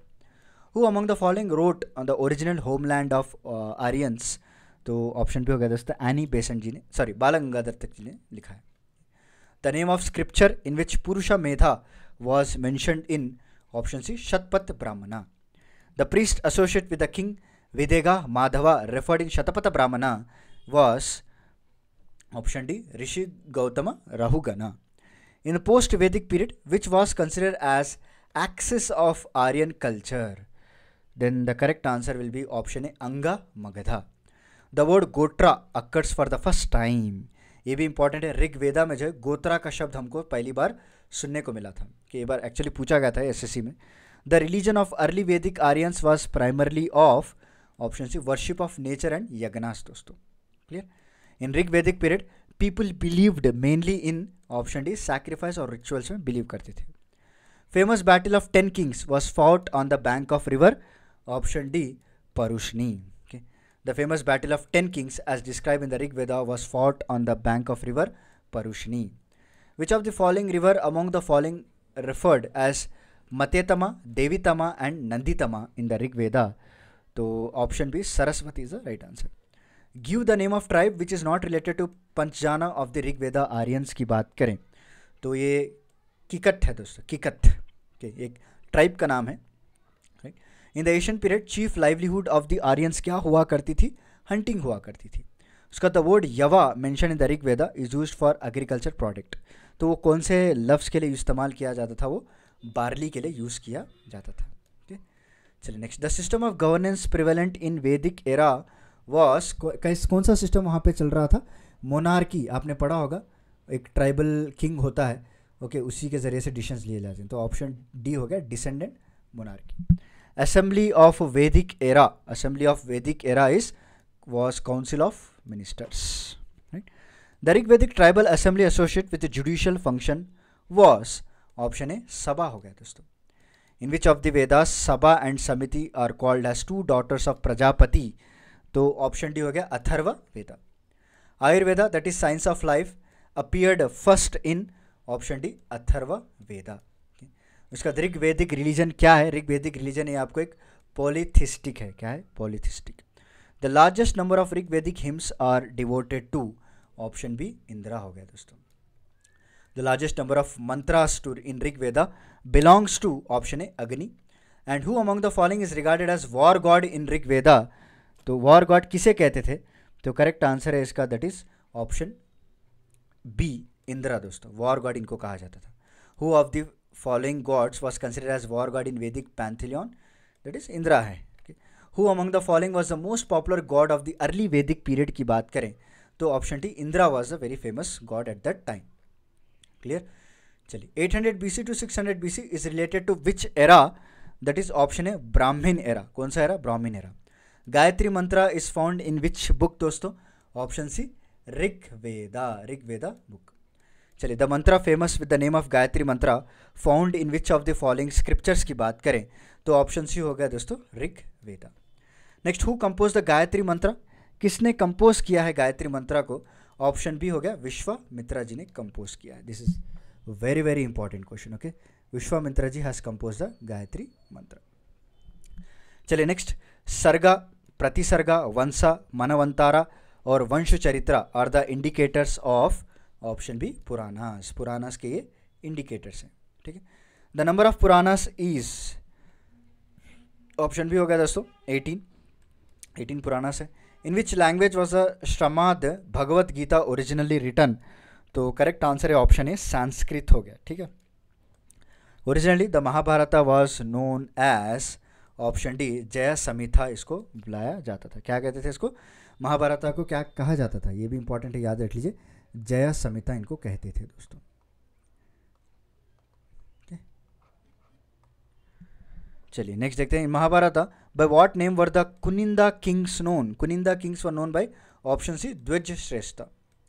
who among the following wrote the original homeland of Aryans तो option B हो गया दोस्तों any बेसन जी ने sorry बाल गंगाधर तक जी ने लिखा है the name of scripture in which Purushamedha was mention in option C Shatapatha Brahmana the priest associate with the king Videgha Madhava referred in Shatapatha Brahmana was option D Rishi Gautama Rahugana in post Vedic period which was considered as axis of Aryan culture? Then the correct answer will be option A Anga Magadha. The word gotra occurs for the first time ये भी important है ऋग्वेदा में जो है गोत्रा का शब्द हमको पहली बार सुनने को मिला था कि एक बार एक्चुअली पूछा गया था एसएससी में the religion of early Vedic Aryans was primarily of option C worship of nature and yajnas दोस्तों clear in Rig Vedic period people believed mainly in option D sacrifice और रिचुअल्स में बिलीव करते थे famous battle of 10 kings was fought on the bank of river? Option D, Parushni. Okay. The famous battle of 10 kings as described in the Rig Veda was fought on the bank of river Parushni. Which of the following river among the following referred as Matetama, Devitama and Nanditama in the Rig Veda? So option B, Saraswati is the right answer. Give the name of tribe which is not related to Panchajana of the Rigveda Aryans की बात करें तो ये किकट है दोस्तों किकट के एक tribe का नाम है in the Asian period chief livelihood of the Aryans क्या हुआ करती थी हंटिंग हुआ करती थी उसका the word yava mention in the Veda is use for agriculture product तो वो कौन से लफ्स के लिए इस्तेमाल किया जाता था वो बार्ली के लिए यूज़ किया जाता था ठीक चलिए next the system of governance prevalent in Vedic era was कैस कौन सा सिस्टम वहाँ पे चल रहा था मोनार्की आपने पढ़ा होगा एक ट्राइबल किंग होता है ओके okay, उसी के ज़रिए से डिसीजन लिए जाते हैं तो ऑप्शन डी हो गया descendant monarchy assembly of Vedic era assembly of Vedic era is was council of ministers right Vedic tribal assembly associate with judicial function was option A Sabha हो गया दोस्तों in which of the Vedas Sabha and Samiti are called as two daughters of Prajapati तो option D हो गया Atharva Veda Ayurveda that is science of life appeared first in option D Atharva Veda उसका ऋग वैदिक religion क्या है ऋग रिलीजन ये आपको एक पॉलीथिस्टिक है क्या है polytheistic the largest number of Rigvedic hymns are devoted to option B Indra हो गया दोस्तों the largest number of mantras to in Rigveda belongs to option A Agni and who among the following is regarded as war god in Rigveda तो war God किसे कहते थे तो correct answer है इसका that is option B Indra दोस्तों वॉर गॉड इनको कहा जाता था who of the following gods was consider as war god in Vedic pantheon that is Indra है who among the following was the most popular god of the early Vedic period की बात करें तो option D Indra was a very famous god at that time clear चलिए 800 hundred B C to six hundred B C is related to which era that is option A Brahmin era कौन सा era Brahmin era Gayatri mantra is found in which book दोस्तों option C Rigveda Rigveda book चलिए the mantra famous with the name of Gayatri mantra found in which of the following scriptures की बात करें तो option C हो गया दोस्तों Rig Veda next who compose the Gayatri mantra किसने कंपोज किया है गायत्री मंत्रा को ऑप्शन बी हो गया विश्वामित्रा जी ने कंपोज किया है this is very very important question okay Vishvamitra ji has compose the Gayatri mantra चलिए नेक्स्ट सर्गा प्रतिसर्गा वंशा मनवंतारा और Vamsha Charitra are the indicators of option B Puranas Puranas के ये इंडिकेटर्स हैं ठीक है the number of Puranas is option B हो गया दोस्तों एटीन एटीन पुरानास है in which language was a Shrimad Bhagavad Gita originally written तो करेक्ट आंसर है ऑप्शन ए संस्कृत हो गया ठीक है originally the Mahabharata was known as option D Jaya Samhita इसको बुलाया जाता था क्या कहते थे इसको महाभारत को क्या कहा जाता था ये भी इंपॉर्टेंट है याद रख लीजिए जया समिता इनको कहते थे दोस्तों चलिए नेक्स्ट देखते हैं Mahabharata by what name were the Kuninda kings known Kuninda kings were known by option C Dvija Shreshtha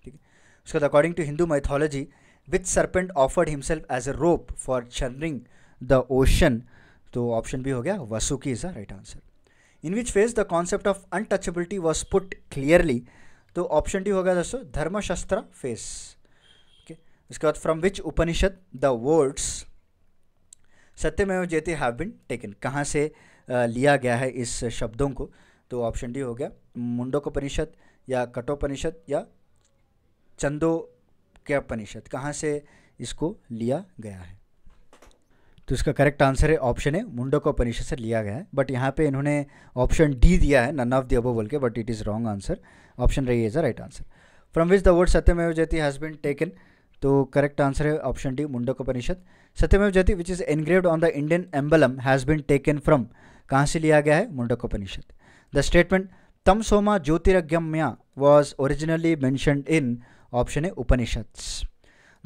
ठीक है उसके बाद according to Hindu mythology which serpent offered himself as a rope for churning the ocean तो ऑप्शन भी हो गया Vasuki is the right answer in which phase the concept of untouchability was put clearly तो option D होगा दोस्तों Dharmashastra phase okay उसके बाद from which Upanishad the words Satyameva Jayate have been taken कहाँ से लिया गया है इस शब्दों को तो ऑप्शन डी हो गया मुंडोकोपनिषद या कटोपनिषद या चंदो के उपनिषद कहाँ से इसको लिया गया है तो इसका करेक्ट आंसर है ऑप्शन है मुंडक उपनिषद से लिया गया है बट यहाँ पे इन्होंने ऑप्शन डी दिया है नन ऑफ द अबो बोल के but it is wrong answer option रही is a right answer from which the word Satyameva Jyoti has been taken तो करेक्ट आंसर है option D Mundaka Upanishad Satyameva Jyoti which is engraved on the Indian emblem has been taken from कहाँ से लिया गया है मुंडक उपनिषद the statement तम सोमा ज्योतिरगम्या was originally mentioned in option A Upanishads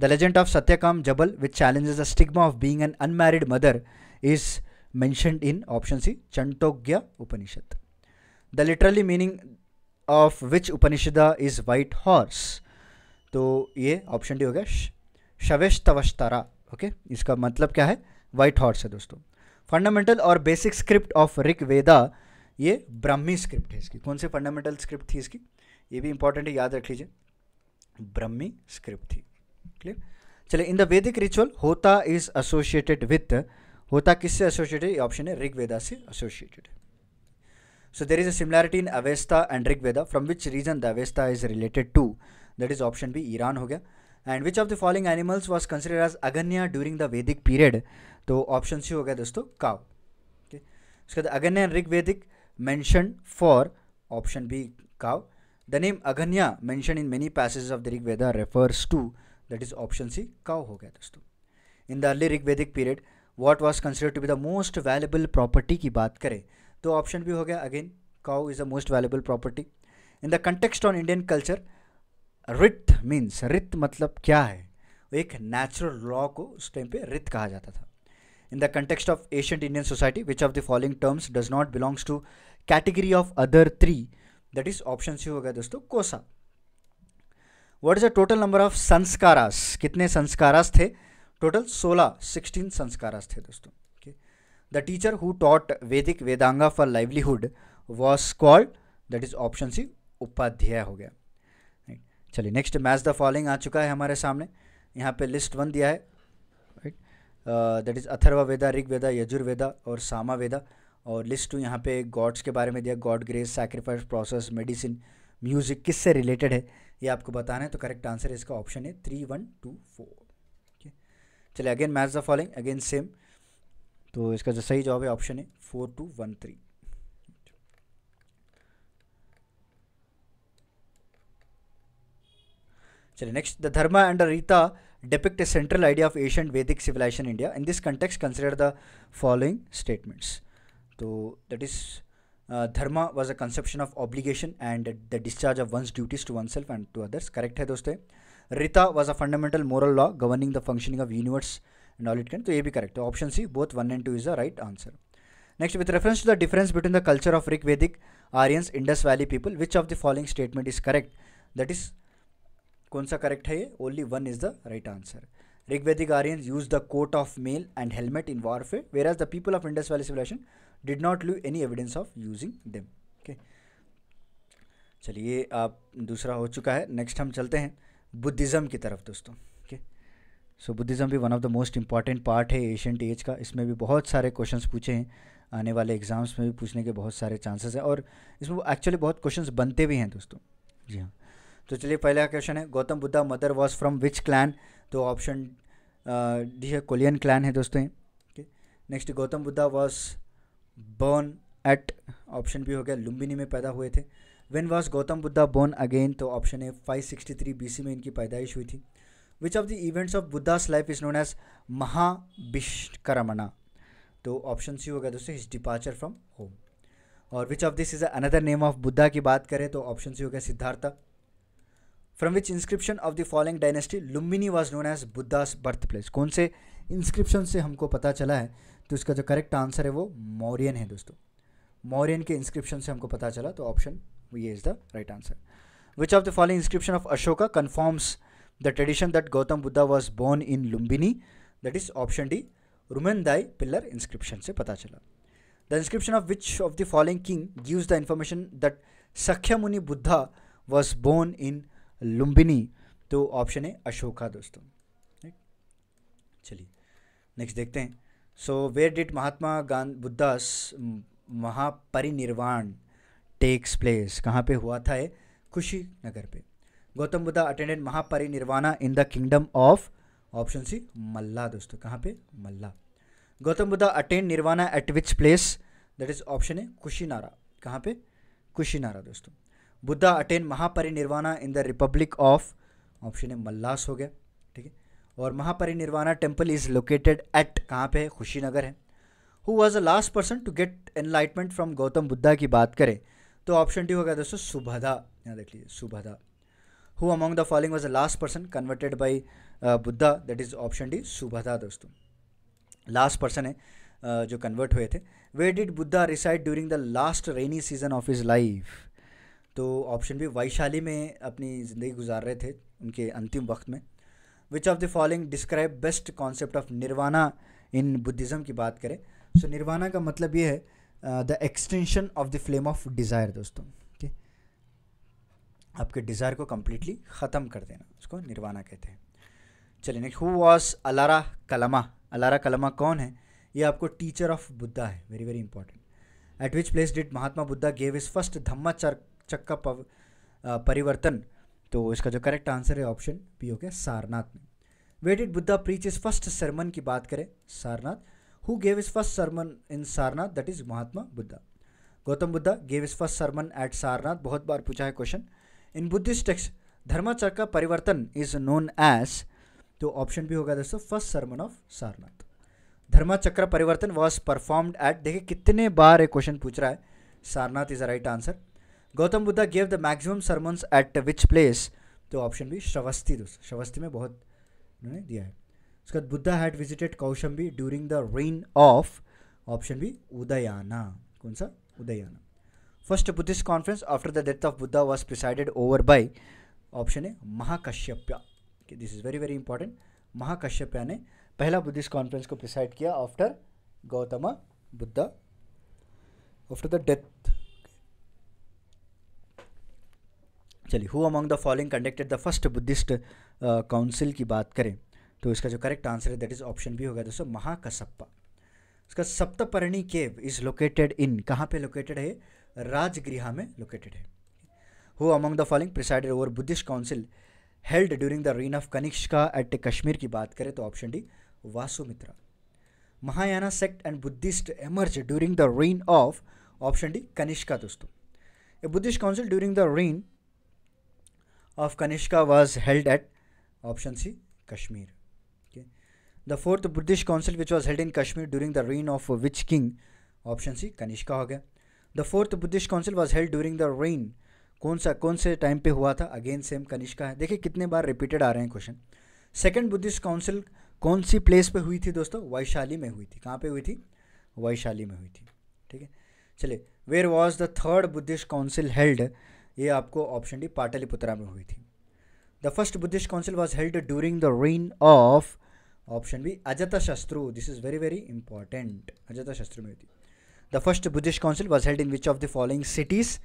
The legend of Satyakam Jabal, which challenges the stigma of being an unmarried mother, is mentioned in option C, Chantogya Upanishad. The literally meaning of which Upanishad is white horse? तो ये option D हो गया शवेश तवश्तारा okay इसका मतलब क्या है white horse है दोस्तों फंडामेंटल और basic script of Rig Veda ये ब्राह्मी स्क्रिप्ट है इसकी कौन सी फंडामेंटल स्क्रिप्ट थी इसकी ये भी इंपॉर्टेंट है याद रख लीजिए ब्राह्मी स्क्रिप्ट थी क्लियर चलिए in the Vedic ritual hota is associated with hota किससे एसोसिएटेड ऑप्शन है ऋग्वेदा से associated so there is a similarity in Avesta and Rigveda from which region the Avesta is related to that is option B Iran हो गया and which of the following animals was consider as aghnya during the Vedic period तो option C हो गया दोस्तों का okay उसके बाद aghnya and ऋग्वेदिक mention for option B cow the name aghnya mention in many passage of the Rigveda refers to that is option C cow हो गया दोस्तों in the early Rigvedic period what was considered to be the most valuable property की बात करें तो option B हो गया again cow is the most valuable property in the context on Indian culture rita means rita मतलब क्या है एक नेचुरल लॉ को उस टाइम पे रित कहा जाता था in the context of ancient Indian society which of the following terms does not belongs to category of other three that is option C हो गया दोस्तों kosa what is the total number of samskaras कितने संस्कारास थे टोटल सोलह sixteen samskaras थे दोस्तों okay the teacher who taught Vedic Vedanga for livelihood was called that is option C Upadhyaya हो गया चलिए नेक्स्ट मैच द फॉलोइंग आ चुका है हमारे सामने यहाँ पे लिस्ट वन दिया है right that is Atharva Veda Rig Veda Yajurveda और सामा वेदा और लिस्ट टू यहाँ पे गॉड्स के बारे में दिया god grace sacrifice process medicine music किससे रिलेटेड है ये आपको बताना है तो करेक्ट आंसर इसका ऑप्शन है three one two four okay चले again match the following again same तो इसका जो सही जवाब है ऑप्शन है फोर टू वन थ्री चलिए next the dharma and rita depict central idea of ancient Vedic civilisation India in this context consider the following statements तो that is uh, dharma was a conception of obligation and the discharge of one's duties to oneself and to others correct hai dosto rita was a fundamental moral law governing the functioning of universe and all it can so ye bhi correct option c both 1 and 2 is the right answer next with reference to the difference between the culture of rig vedic Indus Valley people, which of the following statement is correct? That is, that कौन सा correct है ये only one is the right answer Rigvedic Aryans use the coat of mail and helmet in warfare whereas the people of Indus valley civilisation did not leave any evidence of using them okay चलिए आप दूसरा हो चुका है next हम चलते हैं Buddhism की तरफ दोस्तों ओके सो बुद्धिज़्म भी one of the most important part है एशियंट एज का इसमें भी बहुत सारे क्वेश्चंस पूछे हैं आने वाले एग्ज़ाम्स में भी पूछने के बहुत सारे चांसेस हैं और इसमें एक्चुअली बहुत क्वेश्चंस बनते भी हैं दोस्तों जी हाँ तो चलिए पहला क्वेश्चन है Gautam Buddha mother was from which clan तो ऑप्शन डी है कोलियन क्लैन है दोस्तों okay next Gautam Buddha was born at option B हो गया लुम्बिनी में पैदा हुए थे when was Gautam Buddha born again तो ऑप्शन ए 563 बीसी में इनकी पैदाइश हुई थी which of the events of Buddha's life is known as Mahabhinishkramana तो ऑप्शन सी हो गया दोस्तों हिज डिपार्चर फ्रॉम होम और which of this is another name of Buddha की बात करें तो ऑप्शन सी हो गया Siddhartha from which inscription of the following dynasty Lumbini was known as Buddha's birth place कौन से इंस्क्रिप्शन से हमको पता चला है तो इसका जो करेक्ट आंसर है वो मौरियन है दोस्तों मौरियन के इंस्क्रिप्शन से हमको पता चला तो ऑप्शन ये is the right answer which of the following inscription of Ashoka confirms the tradition that Gautam Buddha was born in Lumbini that is option D the pillar inscription से पता चला the inscription of which of the following king gives the information that Shakya muni Buddha was born in Lumbini तो option है अशोका दोस्तों चलिए next देखते हैं So where did Mahatma Gandhi Buddha's Mahaparinirvana takes place कहाँ पे हुआ था ये खुशी नगर पे Gautam Buddha attended Mahaparinirvana in the kingdom of option C Malla दोस्तों कहाँ पे Malla Gautam Buddha attend nirvana at which place that is option है कुशीनारा कहाँ पे कुशीनारा दोस्तों Buddha attend Mahaparinirvana in the republic of option है मल्लास हो गया और Mahaparinirvana temple is located at कहाँ पे खुशीनगर है who was a last person to get enlightenment from Gautam Buddha की बात करें तो ऑप्शन डी होगा दोस्तों सुभदा यहाँ देख लीजिए Subhadda who among the following was a last person converted by Buddha that is option D Subhadda दोस्तों लास्ट पर्सन है uh, जो कन्वर्ट हुए थे where did Buddha reside during the last rainy season of his life तो ऑप्शन बी वैशाली में अपनी ज़िंदगी गुजार रहे थे उनके अंतिम वक्त में which of the following describe best concept of nirvana in Buddhism की बात करें सो so, निर्वाणा का मतलब ये है the extension of the flame of desire दोस्तों ठीक आपके डिज़ायर को कम्प्लीटली ख़त्म कर देना उसको निर्वाणा कहते हैं चलिए next who was Alara Kalama Alara Kalama कौन है ये आपको टीचर ऑफ बुद्धा है very very important at which place did Mahatma Buddha gave his first Dhamma chakka parivartan तो इसका जो करेक्ट आंसर है ऑप्शन बी हो गया सारनाथ में where did Buddha preach his first sermon की बात करें Sarnath who gave his first sermon in Sarnath that is Mahatma Buddha Gautam Buddha gave his first sermon at Sarnath बहुत बार पूछा है question in Buddhist texts Dharmachakra parivartan is known as तो ऑप्शन भी होगा दोस्तों first sermon of Sarnath Dharmachakra parivartan was performed eight देखिए कितने बार ये क्वेश्चन पूछ रहा है Sarnath is a right answer Gautam Buddha gave the maximum sermons at which place तो ऑप्शन बी श्रवस्ती दोस्त श्रवस्ती में बहुत उन्होंने दिया है उसके बाद Buddha had visited Kaushambi during the reign of option B Udayana कौन सा Udayana first Buddhist conference after the death of Buddha was presided over by option है Mahakashyapa this is very very important Mahakashyapa ने पहला बुद्धिस्ट कॉन्फ्रेंस को प्रिसाइड किया after Gautam Buddha after the death चलिए who among the following conducted the first Buddhist council की बात करें तो इसका जो करेक्ट आंसर है दैट इज ऑप्शन बी होगा दोस्तों महाकसप्पा उसका सप्तपर्णी केव इज लोकेटेड इन कहाँ पे लोकेटेड है राजगृह में लोकेटेड है who among the following presided over Buddhist council held during the reign of Kanishka at Kashmir की बात करें तो option D Vasumitra Mahayana sect and Buddhist emerge during the reign of option D Kanishka दोस्तों a Buddhist council during the reign of Kanishka was held at option C, Kashmir. Okay. The fourth British council which was held in Kashmir during the reign of which king? Option C, Kanishka ho gaya The fourth British council was held during the reign. कौन सा कौन से time पे हुआ था again same Kanishka है देखिए कितने बार रिपीटेड आ रहे हैं क्वेश्चन सेकंड बुद्धिस्ट काउंसिल कौन सी प्लेस पे हुई थी दोस्तों वैशाली में हुई थी कहाँ पे हुई थी वैशाली में हुई थी ठीक है चलिए where was the third Buddhist council held ये आपको ऑप्शन डी पाटलिपुत्रा में हुई थी the first Buddhist council was held during the reign of option B Ajatashatru this is very very important Ajatashatru में थी the first Buddhist council was held in which of the following cities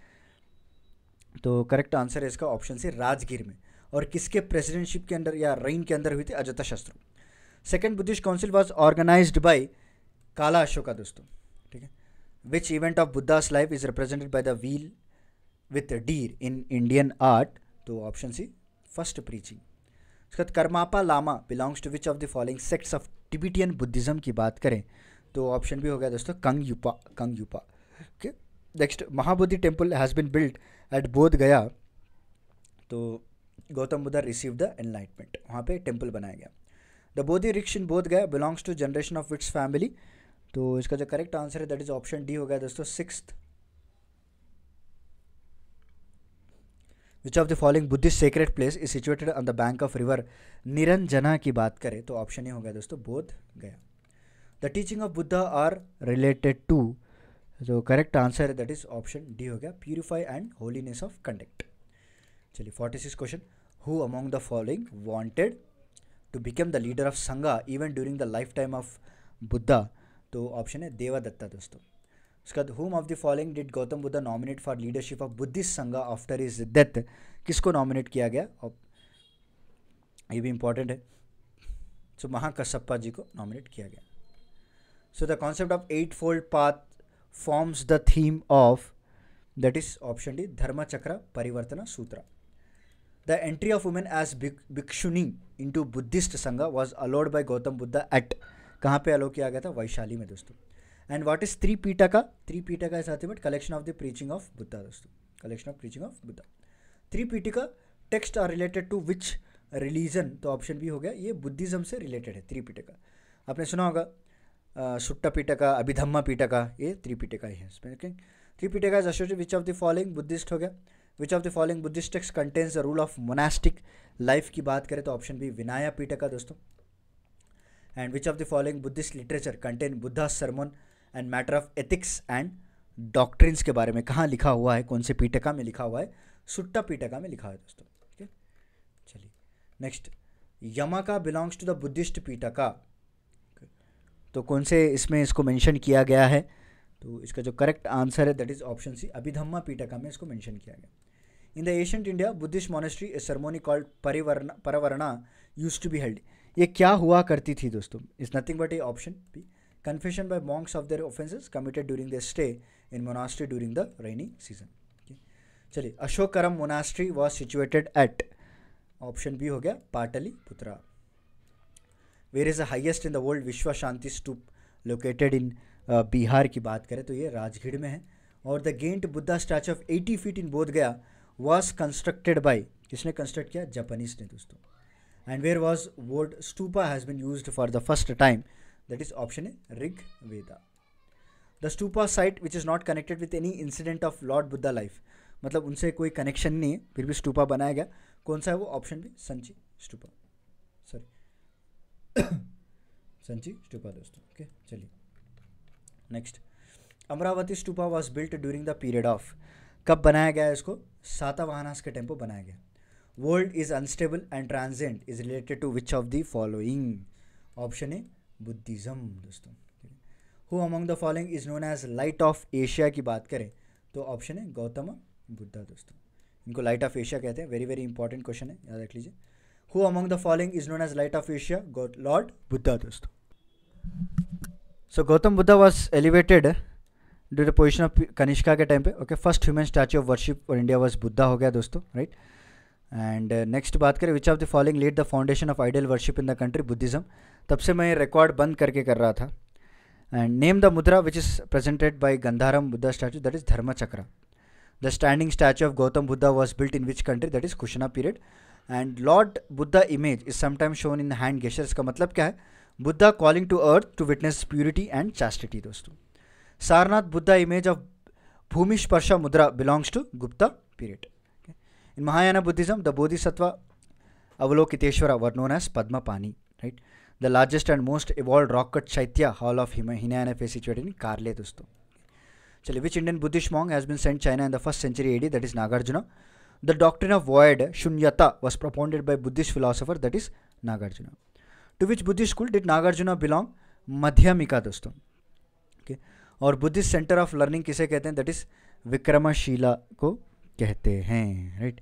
तो correct answer है इसका option सी राजगीर में और किसके presidentship के अंदर या रेन के अंदर हुई थी Ajatashatru second Buddhist council was organised by Kala Ashoka दोस्तों ठीक है which event of Buddha's life is represented by the wheel with deer in Indian art तो ऑप्शन सी फर्स्ट प्रीचिंग उसके बाद Karmapa Lama belongs to which of the following sects of Tibetan Buddhism की बात करें तो ऑप्शन भी हो गया दोस्तों Kagyupa Kagyupa okay next Mahabodhi temple has been built eight बोध गया तो Gautam Buddha receive the enlightenment वहाँ पे टेम्पल बनाया गया the Bodhi रिक्श in Bodh Gaya belongs to generation of which family तो इसका जो करेक्ट आंसर है दैट इज ऑप्शन डी हो गया दोस्तों six which of the following Buddhist sacred place is situated on the bank of river Niranjana की बात करें तो ऑप्शन ही गया दोस्तों Bodh Gaya the teaching of Buddha are related to जो करेक्ट आंसर है दैट इज ऑप्शन डी हो गया purify and holiness of conduct चलिए forty six question who among the following wanted to become the leader of Sangha even during the life time of Buddha तो option है देवादत्ता दोस्तों उसके बाद whom of the following did Gautam Buddha nominate for leadership of Buddhist Sangha after is death किसको nominate किया गया और ये भी इंपॉर्टेंट है सो so, महाकसप्पा जी को नॉमिनेट किया गया so the concept of eightfold path forms the theme of that is option D Dharmachakra parivartan sutra the entry of women as bhikshuni to Buddhist Sangha was allowed by Gautam Buddha at कहाँ पे अलो किया गया था वैशाली में दोस्तों एंड वाट इज थ्री का थ्री पीटा का आते but collection of the preaching of Buddha दोस्तों collection of preaching of Buddha three का text are related to which religion तो ऑप्शन बी हो गया ये बुद्धिज्म से रिलेटेड है का आपने सुना होगा सुट्टा का अभिधम्मा पीटका ये का ही है Tripitaka is associated which of the following Buddhist हो गया which of the following Buddhist texts contains the rule of monastic life की बात करें तो ऑप्शन बी विनाया का दोस्तों and which of the following Buddhist literature contain Buddha sermon and matter of ethics and doctrines के बारे में कहाँ लिखा हुआ है कौन से पीटका में लिखा हुआ है सुट्टा पीटका में लिखा है दोस्तों ठीक है चलिए next Yamaka belongs to the Buddhist Pitaka तो कौन से इसमें इसको मेंशन किया गया है तो इसका जो करेक्ट आंसर है that is option C Abhidhamma Pitaka में इसको मेंशन किया गया in the ancient India Buddhist monastery a ceremony called Pavarana Pavarana used to be held ये क्या हुआ करती थी दोस्तों is nothing but a option B confession by monks of their offenses committed during their stay in monastery during the rainy season. चलिए Ashokaram monastery was situated at option B हो गया Pataliputra where is the highest in the world Vishwa Shanti stupa located in Bihar की बात करें तो ये राजगीर में है और the giant Buddha statue of eighty feet in Bodh Gaya was constructed by किसने कंस्ट्रक्ट किया जापानीज ने दोस्तों and where was word stupa has been use for the first time that is option A Rig Veda. The stupa site which is not connected with any incident of Lord Buddha life मतलब उनसे कोई connection नहीं है फिर भी स्टूपा बनाया गया कौन सा है वो ऑप्शन भी संची स्टूपा सॉरी संची स्टूपा दोस्तों ओके चलिए next Amaravati Stupa was built during the period of कब बनाया गया है इसको साता सातावाहनास के टेम्पो बनाया गया world is unstable and transient is related to which of the following option A Buddhism दोस्तों who among the following is known as light of Asia की बात करें तो ऑप्शन है गौतम बुद्धा दोस्तों इनको लाइट ऑफ एशिया कहते हैं वेरी वेरी इंपॉर्टेंट क्वेश्चन है याद रख लीजिए who among the following is known as light of Asia lord Buddha दोस्तों so Gautam Buddha was elevated due the position of Kanishka के टाइम पे okay first human statue of worship और इंडिया वॉज बुद्धा हो गया दोस्तों right right? And next uh, बात करें which of the following led the foundation of ideal worship in the country Buddhism तब से मैं रिकॉर्ड बंद करके कर रहा था and name the mudra which is presented by Gandhara Buddha statue that is Dharmachakra the standing statue of Gautam Buddha was built in which country that is Kushana period and lord Buddha image is sometimes shown in hand gestures का मतलब क्या है Buddha calling to earth to witness purity and chastity दोस्तों Sarnath Buddha image of Bhumi Sparsha mudra belongs to Gupta period In Mahayana Buddhism, the Bodhisattva Avalokiteshvara were known as Padmapani, right? The largest and most evolved rock cut Chaitya hall of Hinayana is situated in Karle, dosto. Chale, which Indian Buddhist monk has been sent China in the first century AD, that is Nagarjuna? The doctrine of void, Shunyata, was propounded by Buddhist philosopher, that is Nagarjuna. To which Buddhist school did Nagarjuna belong? Madhyamika दोस्तों okay okay. और Buddhist centre of learning किसे कहते हैं that is Vikramashila को कहते हैं right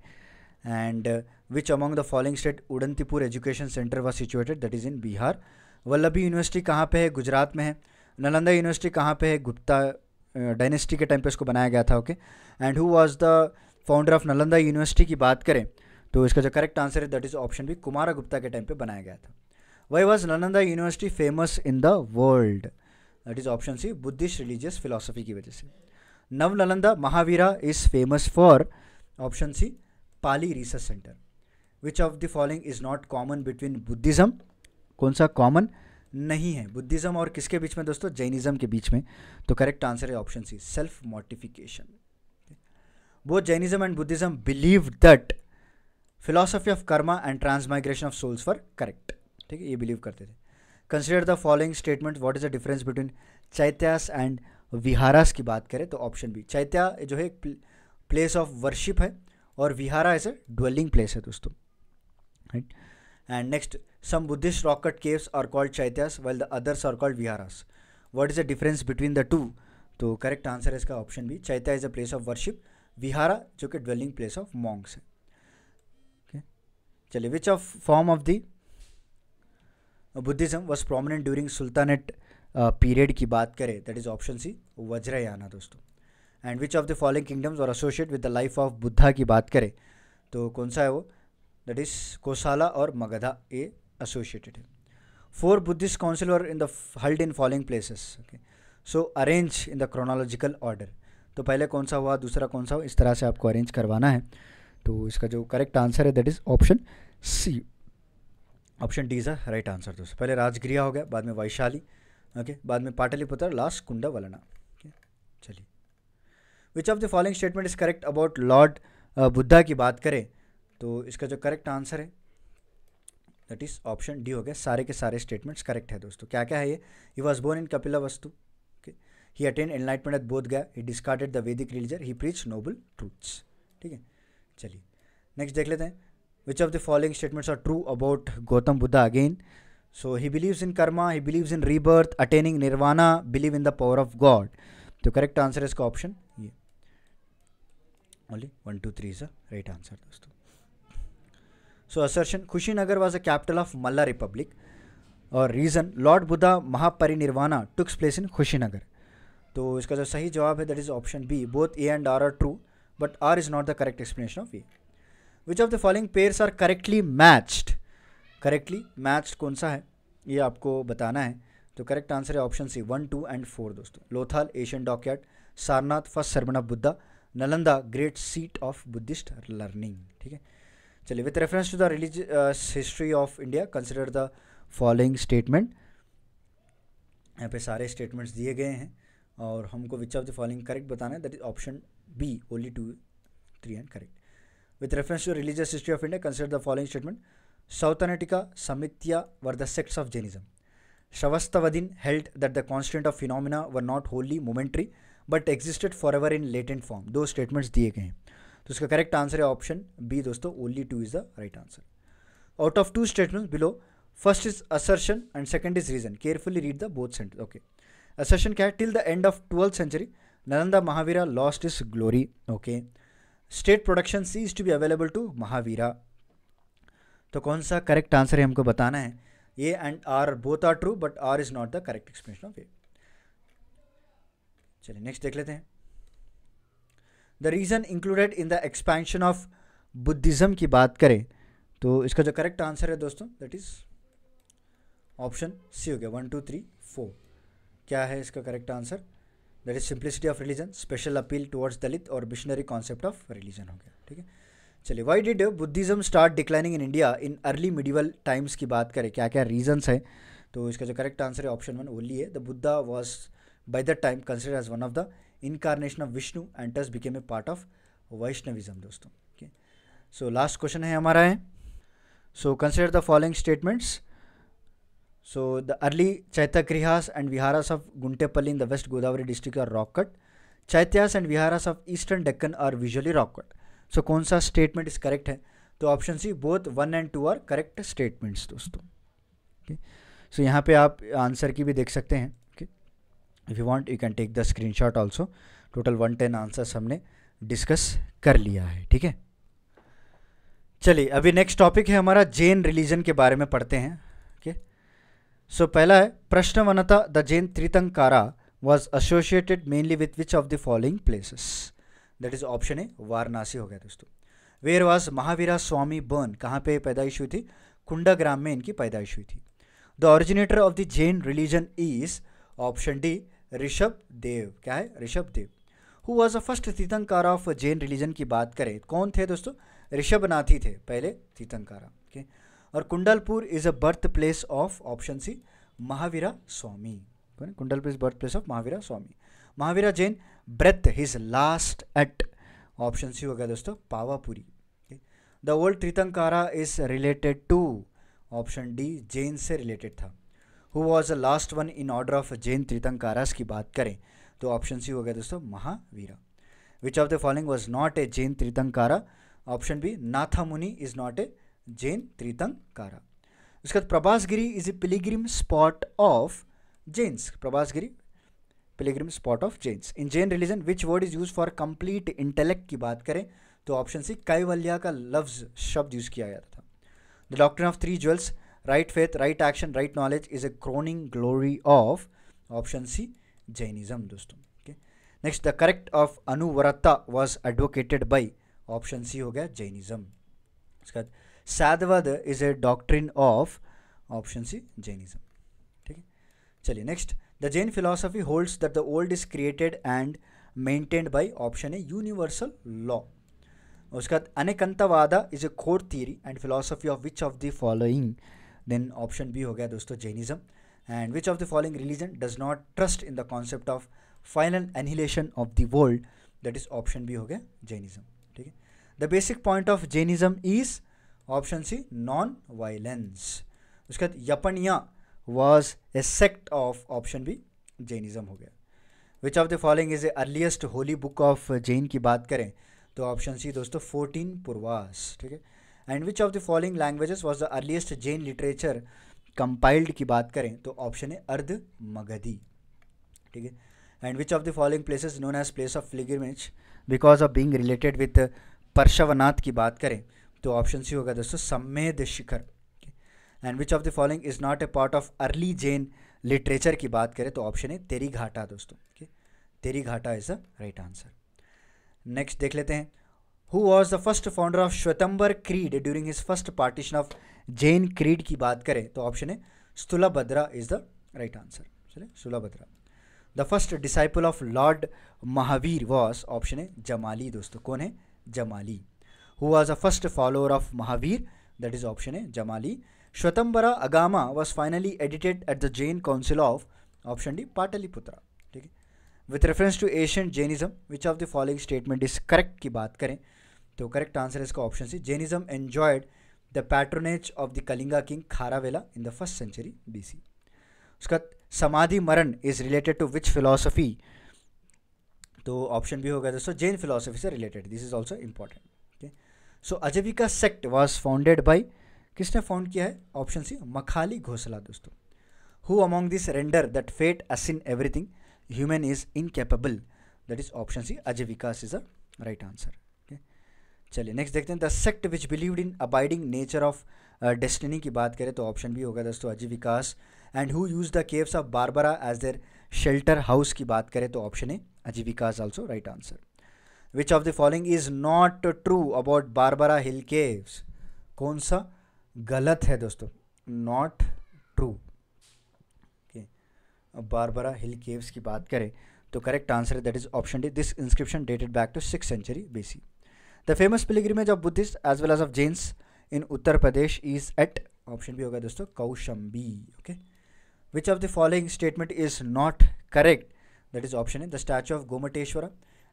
and which among the following state Udantipur education centre was situated that is in Bihar Vallabhi university कहाँ पे है गुजरात में है नालंदा यूनिवर्सिटी कहाँ पे है गुप्ता डायनेस्टी uh, के टाइम पे इसको बनाया गया था okay and who was the founder of Nalanda university की बात करें तो इसका जो करेक्ट आंसर है that is option B Kumara Gupta के टाइम पे बनाया गया था वही was Nalanda university famous in the world that is option C Buddhist religious philosophy की वजह से Navnalanda Mahavira is famous for option C Pali research centre which of the following is not common between Buddhism कौन सा common नहीं है Buddhism और किसके बीच में दोस्तों जैनिज़्म के बीच में तो करेक्ट आंसर है ऑप्शन सी सेल्फ मॉडिफिकेशन वो Jainism and Buddhism believe that philosophy of karma and transmigration of souls for correct ठीक है ये बिलीव करते थे consider the following statement what is the difference between chaityas and viharas की बात करें तो ऑप्शन बी चैत्या जो है प्लेस ऑफ वर्शिप है और vihara is a dwelling place है दोस्तों right and next some Buddhist rock cut caves are called chaityas well the others are called viharas what is the difference between the two तो करेक्ट आंसर है इसका option B chaitya is a place of worship vihara जो कि dwelling place of monks है चलिए which of form of the Buddhism was prominent during sultanate period की बात करें that is option C Vajrayana दोस्तों and which of the following kingdoms are associate with the life of Buddha की बात करें तो कौन सा है वो दैट इज कोसाला और मगधा ए एसोसिएटेड है four Buddhist council are in the held in following places okay so arrange in the chronological order तो पहले कौन सा हुआ दूसरा कौन सा हुआ इस तरह से आपको अरेंज करवाना है तो इसका जो करेक्ट आंसर है that is option C option D is a right answer दोस्तों पहले राजगृह हो गया बाद में वैशाली ओके बाद में पाटलिपुत्र लास्ट कुंडा वलना चलिए which of the following statement is correct about lord Buddha की बात करें तो इसका जो करेक्ट आंसर है दैट इज ऑप्शन डी हो गया सारे के सारे स्टेटमेंट्स करेक्ट है दोस्तों क्या क्या है ये he was born in Kapilavastu he attain enlightenment eight बोध गया ही discarded the Vedic religion he preach noble truths ठीक है चलिए नेक्स्ट देख लेते हैं which of the following statements are true about Gautam Buddha again so he believes in karma he believes in rebirth attaining nirvana believe in the power of God तो correct answer इसका option ये only one two three is a right answer दोस्तों so assertion Kushinagar was a capital of Malla republic और reason Lord Buddha Mahaparinirvana took place in Kushinagar तो इसका जो सही जवाब है that is option B both A and R are true but R is not the correct explanation of A which of the following pairs are correctly matched correctly match कौन सा है ये आपको बताना है तो करेक्ट आंसर है option C one two and four दोस्तों Lothal Asian dockyard Sarnath first sermon of Buddha Nalanda great seat of Buddhist learning ठीक है चलिए with reference to the religious history of India consider the following statement यहाँ पे सारे स्टेटमेंट्स दिए गए हैं और हमको which of the following correct बताना है that is option B only two three and correct with reference to religious history of India consider the following statement Sautanatika Samitya were the sects of Jainism. Shavastavadin held that the constant of phenomena were not wholly momentary but existed forever in latent form. Those statements diye gaye So, तो correct answer answer है option B Only two is the right answer. Out of two statements below, first is assertion and second is reason. Carefully read the both sentences. Okay. Assertion: assertion क्या है till the end of twelfth century Nalanda Mahavira lost is glory okay state production cease to be available तो कौन सा correct answer है हमको बताना है A and R both are true but R is not the correct expression of A चलिए next देख लेते हैं the reason included in the expansion of Buddhism की बात करें तो इसका जो करेक्ट आंसर है दोस्तों दैट इज़ ऑप्शन सी हो गया वन टू थ्री फोर क्या है इसका correct answer that is simplicity of religion special appeal towards Dalit और मिशनरी कॉन्सेप्ट ऑफ रिलीजन हो गया ठीक है चलिए why did Buddhism start declining in India in early medieval times की बात करें क्या क्या रीजन्स हैं तो इसका जो करेक्ट आंसर है ऑप्शन वन ओनली है the Buddha was by that time consider as one of the incarnation of Vishnu and thus became a part of Vaishnavism दोस्तों ओके सो लास्ट क्वेश्चन है हमारा है so consider the following statements so the early Chaitagrihas and viharas of Guntupalli in the West Godavari district are rock cut chaityas and viharas of eastern Deccan are visually rock cut so so, कौन सा statement इस correct है तो option C both one and two are correct statements दोस्तों okay so यहाँ पे आप answer की भी देख सकते हैं okay if you want you can take the screenshot also total one ten answers हमने डिस्कस कर लिया है ठीक है चलिए अभी नेक्स्ट टॉपिक है हमारा जैन रिलीजन के बारे में पढ़ते हैं ओके सो पहला है प्रश्न बनता the Jain tirthankara was associated mainly with which of the following places that is option A Varanasi हो गया दोस्तों where was Mahavira Swami born कहाँ पे पैदाइश हुई थी कुंडा ग्राम में इनकी पैदाइश हुई थी the originator of the Jain religion is option D Rishabh Dev क्या है Rishabh Dev who was a first tirthankar of Jain religion की बात करें कौन थे दोस्तों ऋषभनाथी थे पहले तीतंकारा ओके okay? और Kundalpur is a birth place of option C Mahavira Swami Kundalpur is birth place of Mahavira Swami Mahavira Jain breath his last at option C हो गया दोस्तों Pawapuri the old tirthankara is related to option D Jain से रिलेटेड था who was the last one in order of Jain tirthankaras की बात करें तो option C हो गया दोस्तों Mahavira which of the following was not a Jain Tirthankara option B Nathamuni is not a Jain Tirthankara उसके बाद Prabhasgiri is a pilgrim spot of Jains Prabhasgiri pilgrim spot of Jains in Jain religion which word is use for complete intellect की बात करें तो option सी कैवल्या का लफ्ज शब्द यूज़ किया गया था the doctor of three jewels right faith right action right knowledge is a crowning glory of option C Jainism दोस्तों next the correct of Anuvrata was advocated by option C हो गया जैनिज्म उसके बाद is a doctrine of option C Jainism ठीक है चलिए next the Jain philosophy holds that the old is created and maintained by option A universal law उसके बाद Anekantavada is a core theory and philosophy of which of the following then option B हो गया दोस्तों Jainism and which of the following religion does not trust in the concept of final annihilation of the world that is option B हो गया जैनिज्म ठीक है the basic point of Jainism is option C non violence उसके बाद Yapaniya was a sect of option B Jainism हो गया which of the following is a earliest holy book of Jain की बात करें तो ऑप्शन सी दोस्तों फोर्टीन पुरवास ठीक है and which of the following languages was the earliest Jain literature compiled की बात करें तो ऑप्शन है अर्ध मगधी ठीक है and which of the following places known as place of pilgrimage because of being related with Parshvanath की बात करें तो ऑप्शन सी होगा दोस्तों Sammed Shikhar and which of the following is not a part of early Jain literature की बात करें तो ऑप्शन है तेरी घाटा दोस्तों है Theri Gatha is a right answer next देख लेते हैं who was the first founder of Shvetambar creed during his first partition of Jain creed की बात करें तो ऑप्शन है Sthulabhadra is the right answer चलिए Sthulabhadra the first disciple of lord Mahavira was option है जमाली दोस्तों कौन है Jamali who was a first follower of Mahavira that is option है Jamali Shwatambara Agama was finally edited at the Jain council of option D Pataliputra. ठीक है with reference to Asian Jainism which of the following statement is correct की बात करें तो correct answer है इसका option C Jainism enjoyed the patronage of the Kalinga king Kharavela in the first century B C उसका Samadhi Maran is related to which philosophy तो option भी होगा दोस्तों जैन फिलोसफी से related this is also important okay so Ajivika sect was founded by किसने found किया है option C Makkhali Gosala दोस्तों who among this render that fate असिन everything human is incapable that is option C Ajivikas is a right answer चलिए next देखते हैं the sect which believed in abiding nature of destiny की बात करें तो option भी होगा दोस्तों Ajivikas and who use the caves of Barabar as their shelter house की बात करें तो option A Ajivikas also right answer which of the following is not true about Barabar hill caves कौन सा गलत है दोस्तों not true okay Barabar hill caves की बात करें तो करेक्ट आंसर है that is option D this inscription dated back to six century BC the famous pilgrimage of Buddhist as well as of Jains in Uttar Pradesh is at option भी होगा दोस्तों Kaushambi okay which of the following statement is not correct that is option in the statue of Gomateshwar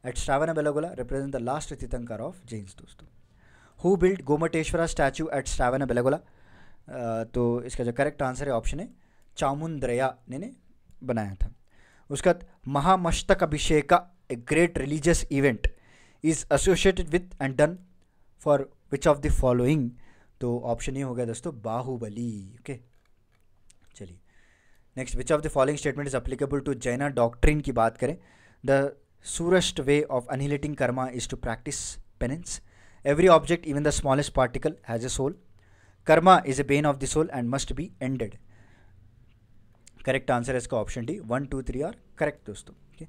at Shravana Belagola represent the last Tirthankara of Jains दोस्तों who build Gomateshwara statue at Shravana Belagola तो इसका जो correct answer है option है चामुंद्रया ने, ने बनाया था उसके बाद Mahamastaka Abhisheka a great religious event is associated with and done for which of the following तो ऑप्शन ये हो गया दोस्तों बाहुबली ओके चलिए next which of the following statement is applicable to Jaina doctrine की बात करें the surest way of annihilating karma is to practice penance Every object, even the smallest particle, has a soul. Karma is a bane of the soul and must be ended. Correct answer is ka option D. 1 2 3 are correct, dosto Okay.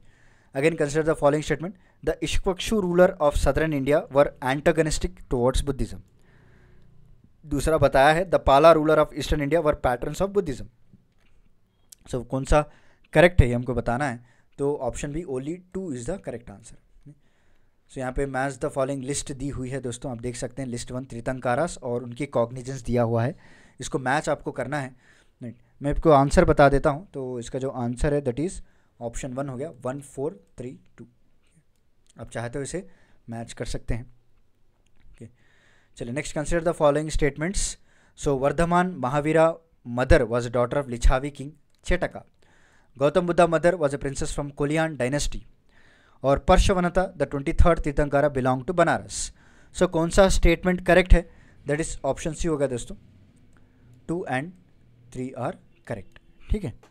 Again, consider the following statement. The ishvakshu ruler of southern India were antagonistic towards Buddhism. दूसरा बताया है the Pala ruler of eastern India were patterns of Buddhism so कौन सा correct है ये हमको बताना है तो option B only two is the correct answer so यहाँ पे मैच द फॉलोइंग लिस्ट दी हुई है दोस्तों आप देख सकते हैं लिस्ट वन त्रितंकारास और उनकी कॉग्निजेंस दिया हुआ है इसको मैच आपको करना है मैं आपको आंसर बता देता हूँ तो इसका जो आंसर है दैट इज़ ऑप्शन वन हो गया वन फोर थ्री टू आप चाहते हो इसे मैच कर सकते हैं ओके चलिए next consider the following statements so Vardhaman Mahavira mother was daughter of Lichchhavi king Chetaka Gautam Buddha mother was a princess from Koliyan dynasty और Parshvanatha the twenty third Tirthankara belong to Banaras so कौन सा स्टेटमेंट करेक्ट है दैट इज ऑप्शन सी होगा दोस्तों two and three are correct ठीक है